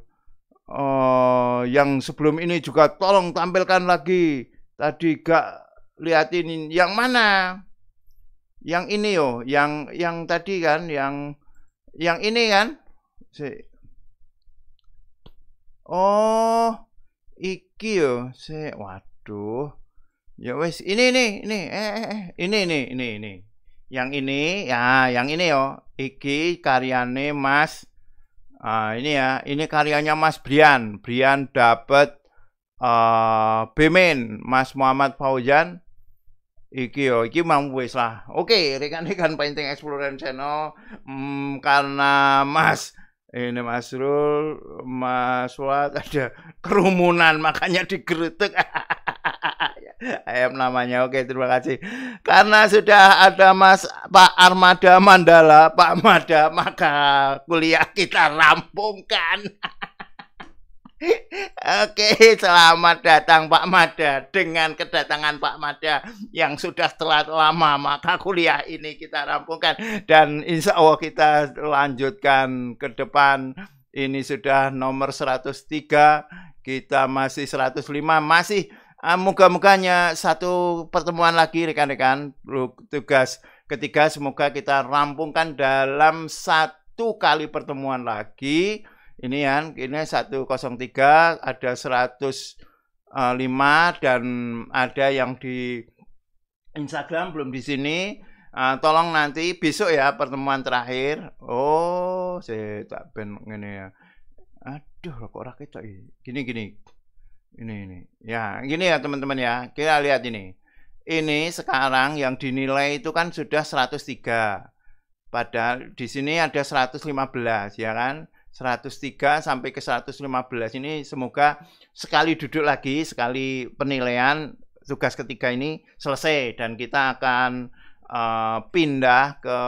Oh, yang sebelum ini juga tolong tampilkan lagi. Tadi gak liatin yang mana? Yang ini yo, yang yang tadi kan, yang yang ini kan? Si. Oh, iki yo, si. Waduh. Ya wes, ini ini ini, eh, eh, eh, ini ini ini, ini. Yang ini, ya, yang ini yo. Iki karyane Mas ah ini ya, ini karyanya Mas Brian. Brian dapat uh, ah, Bemin, Mas Muhammad Fauzan iki yo iki mau wes lah oke okay, rekan-rekan painting explorer channel hmm, karena mas ini Mas Rul Mas Wat ada kerumunan makanya digerutuk ayam namanya oke terima kasih karena sudah ada Mas Pak Armada Mandala Pak Mada maka kuliah kita rampungkan Oke, selamat datang Pak Mada. Dengan kedatangan Pak Mada yang sudah telat lama, maka kuliah ini kita rampungkan. Dan insya Allah kita lanjutkan ke depan. Ini sudah nomor 103, kita masih 105, masih ah, Moga-moganya satu pertemuan lagi rekan-rekan tugas ketiga semoga kita rampungkan dalam satu kali pertemuan lagi ini ya, ini 103, ada 105 eh, dan ada yang di Instagram belum di sini. Uh, tolong nanti besok ya pertemuan terakhir. Oh, saya tak ben ngene ya. Aduh, kok ora ketok iki. Gini gini. Ini ini. Ya, gini ya teman-teman ya. Kita lihat ini. Ini sekarang yang dinilai itu kan sudah 103. Padahal di sini ada 115 ya kan. 103 sampai ke 115 ini semoga sekali duduk lagi, sekali penilaian tugas ketiga ini selesai dan kita akan uh, pindah ke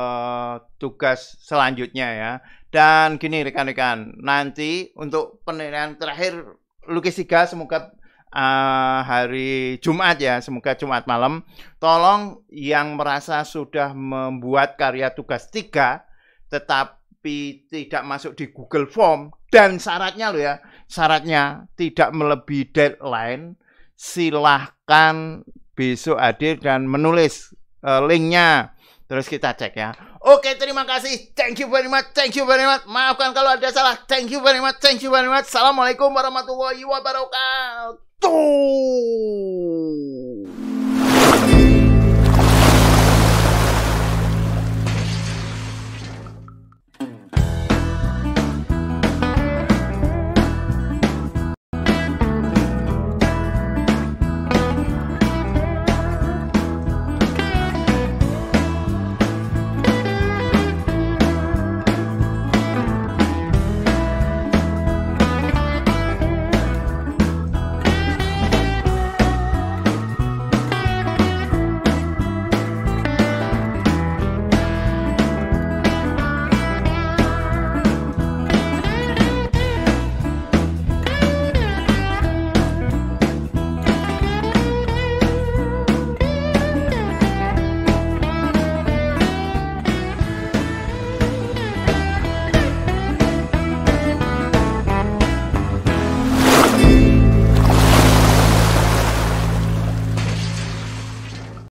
tugas selanjutnya ya. Dan gini rekan-rekan, nanti untuk penilaian terakhir lukis tiga semoga uh, hari Jumat ya, semoga Jumat malam. Tolong yang merasa sudah membuat karya tugas tiga tetap tapi tidak masuk di Google Form dan syaratnya lo ya, syaratnya tidak melebihi deadline, silahkan besok hadir dan menulis uh, linknya. Terus kita cek ya. Oke, terima kasih. Thank you very much. Thank you very much. Maafkan kalau ada salah. Thank you very much. Thank you very much. Assalamualaikum warahmatullahi wabarakatuh.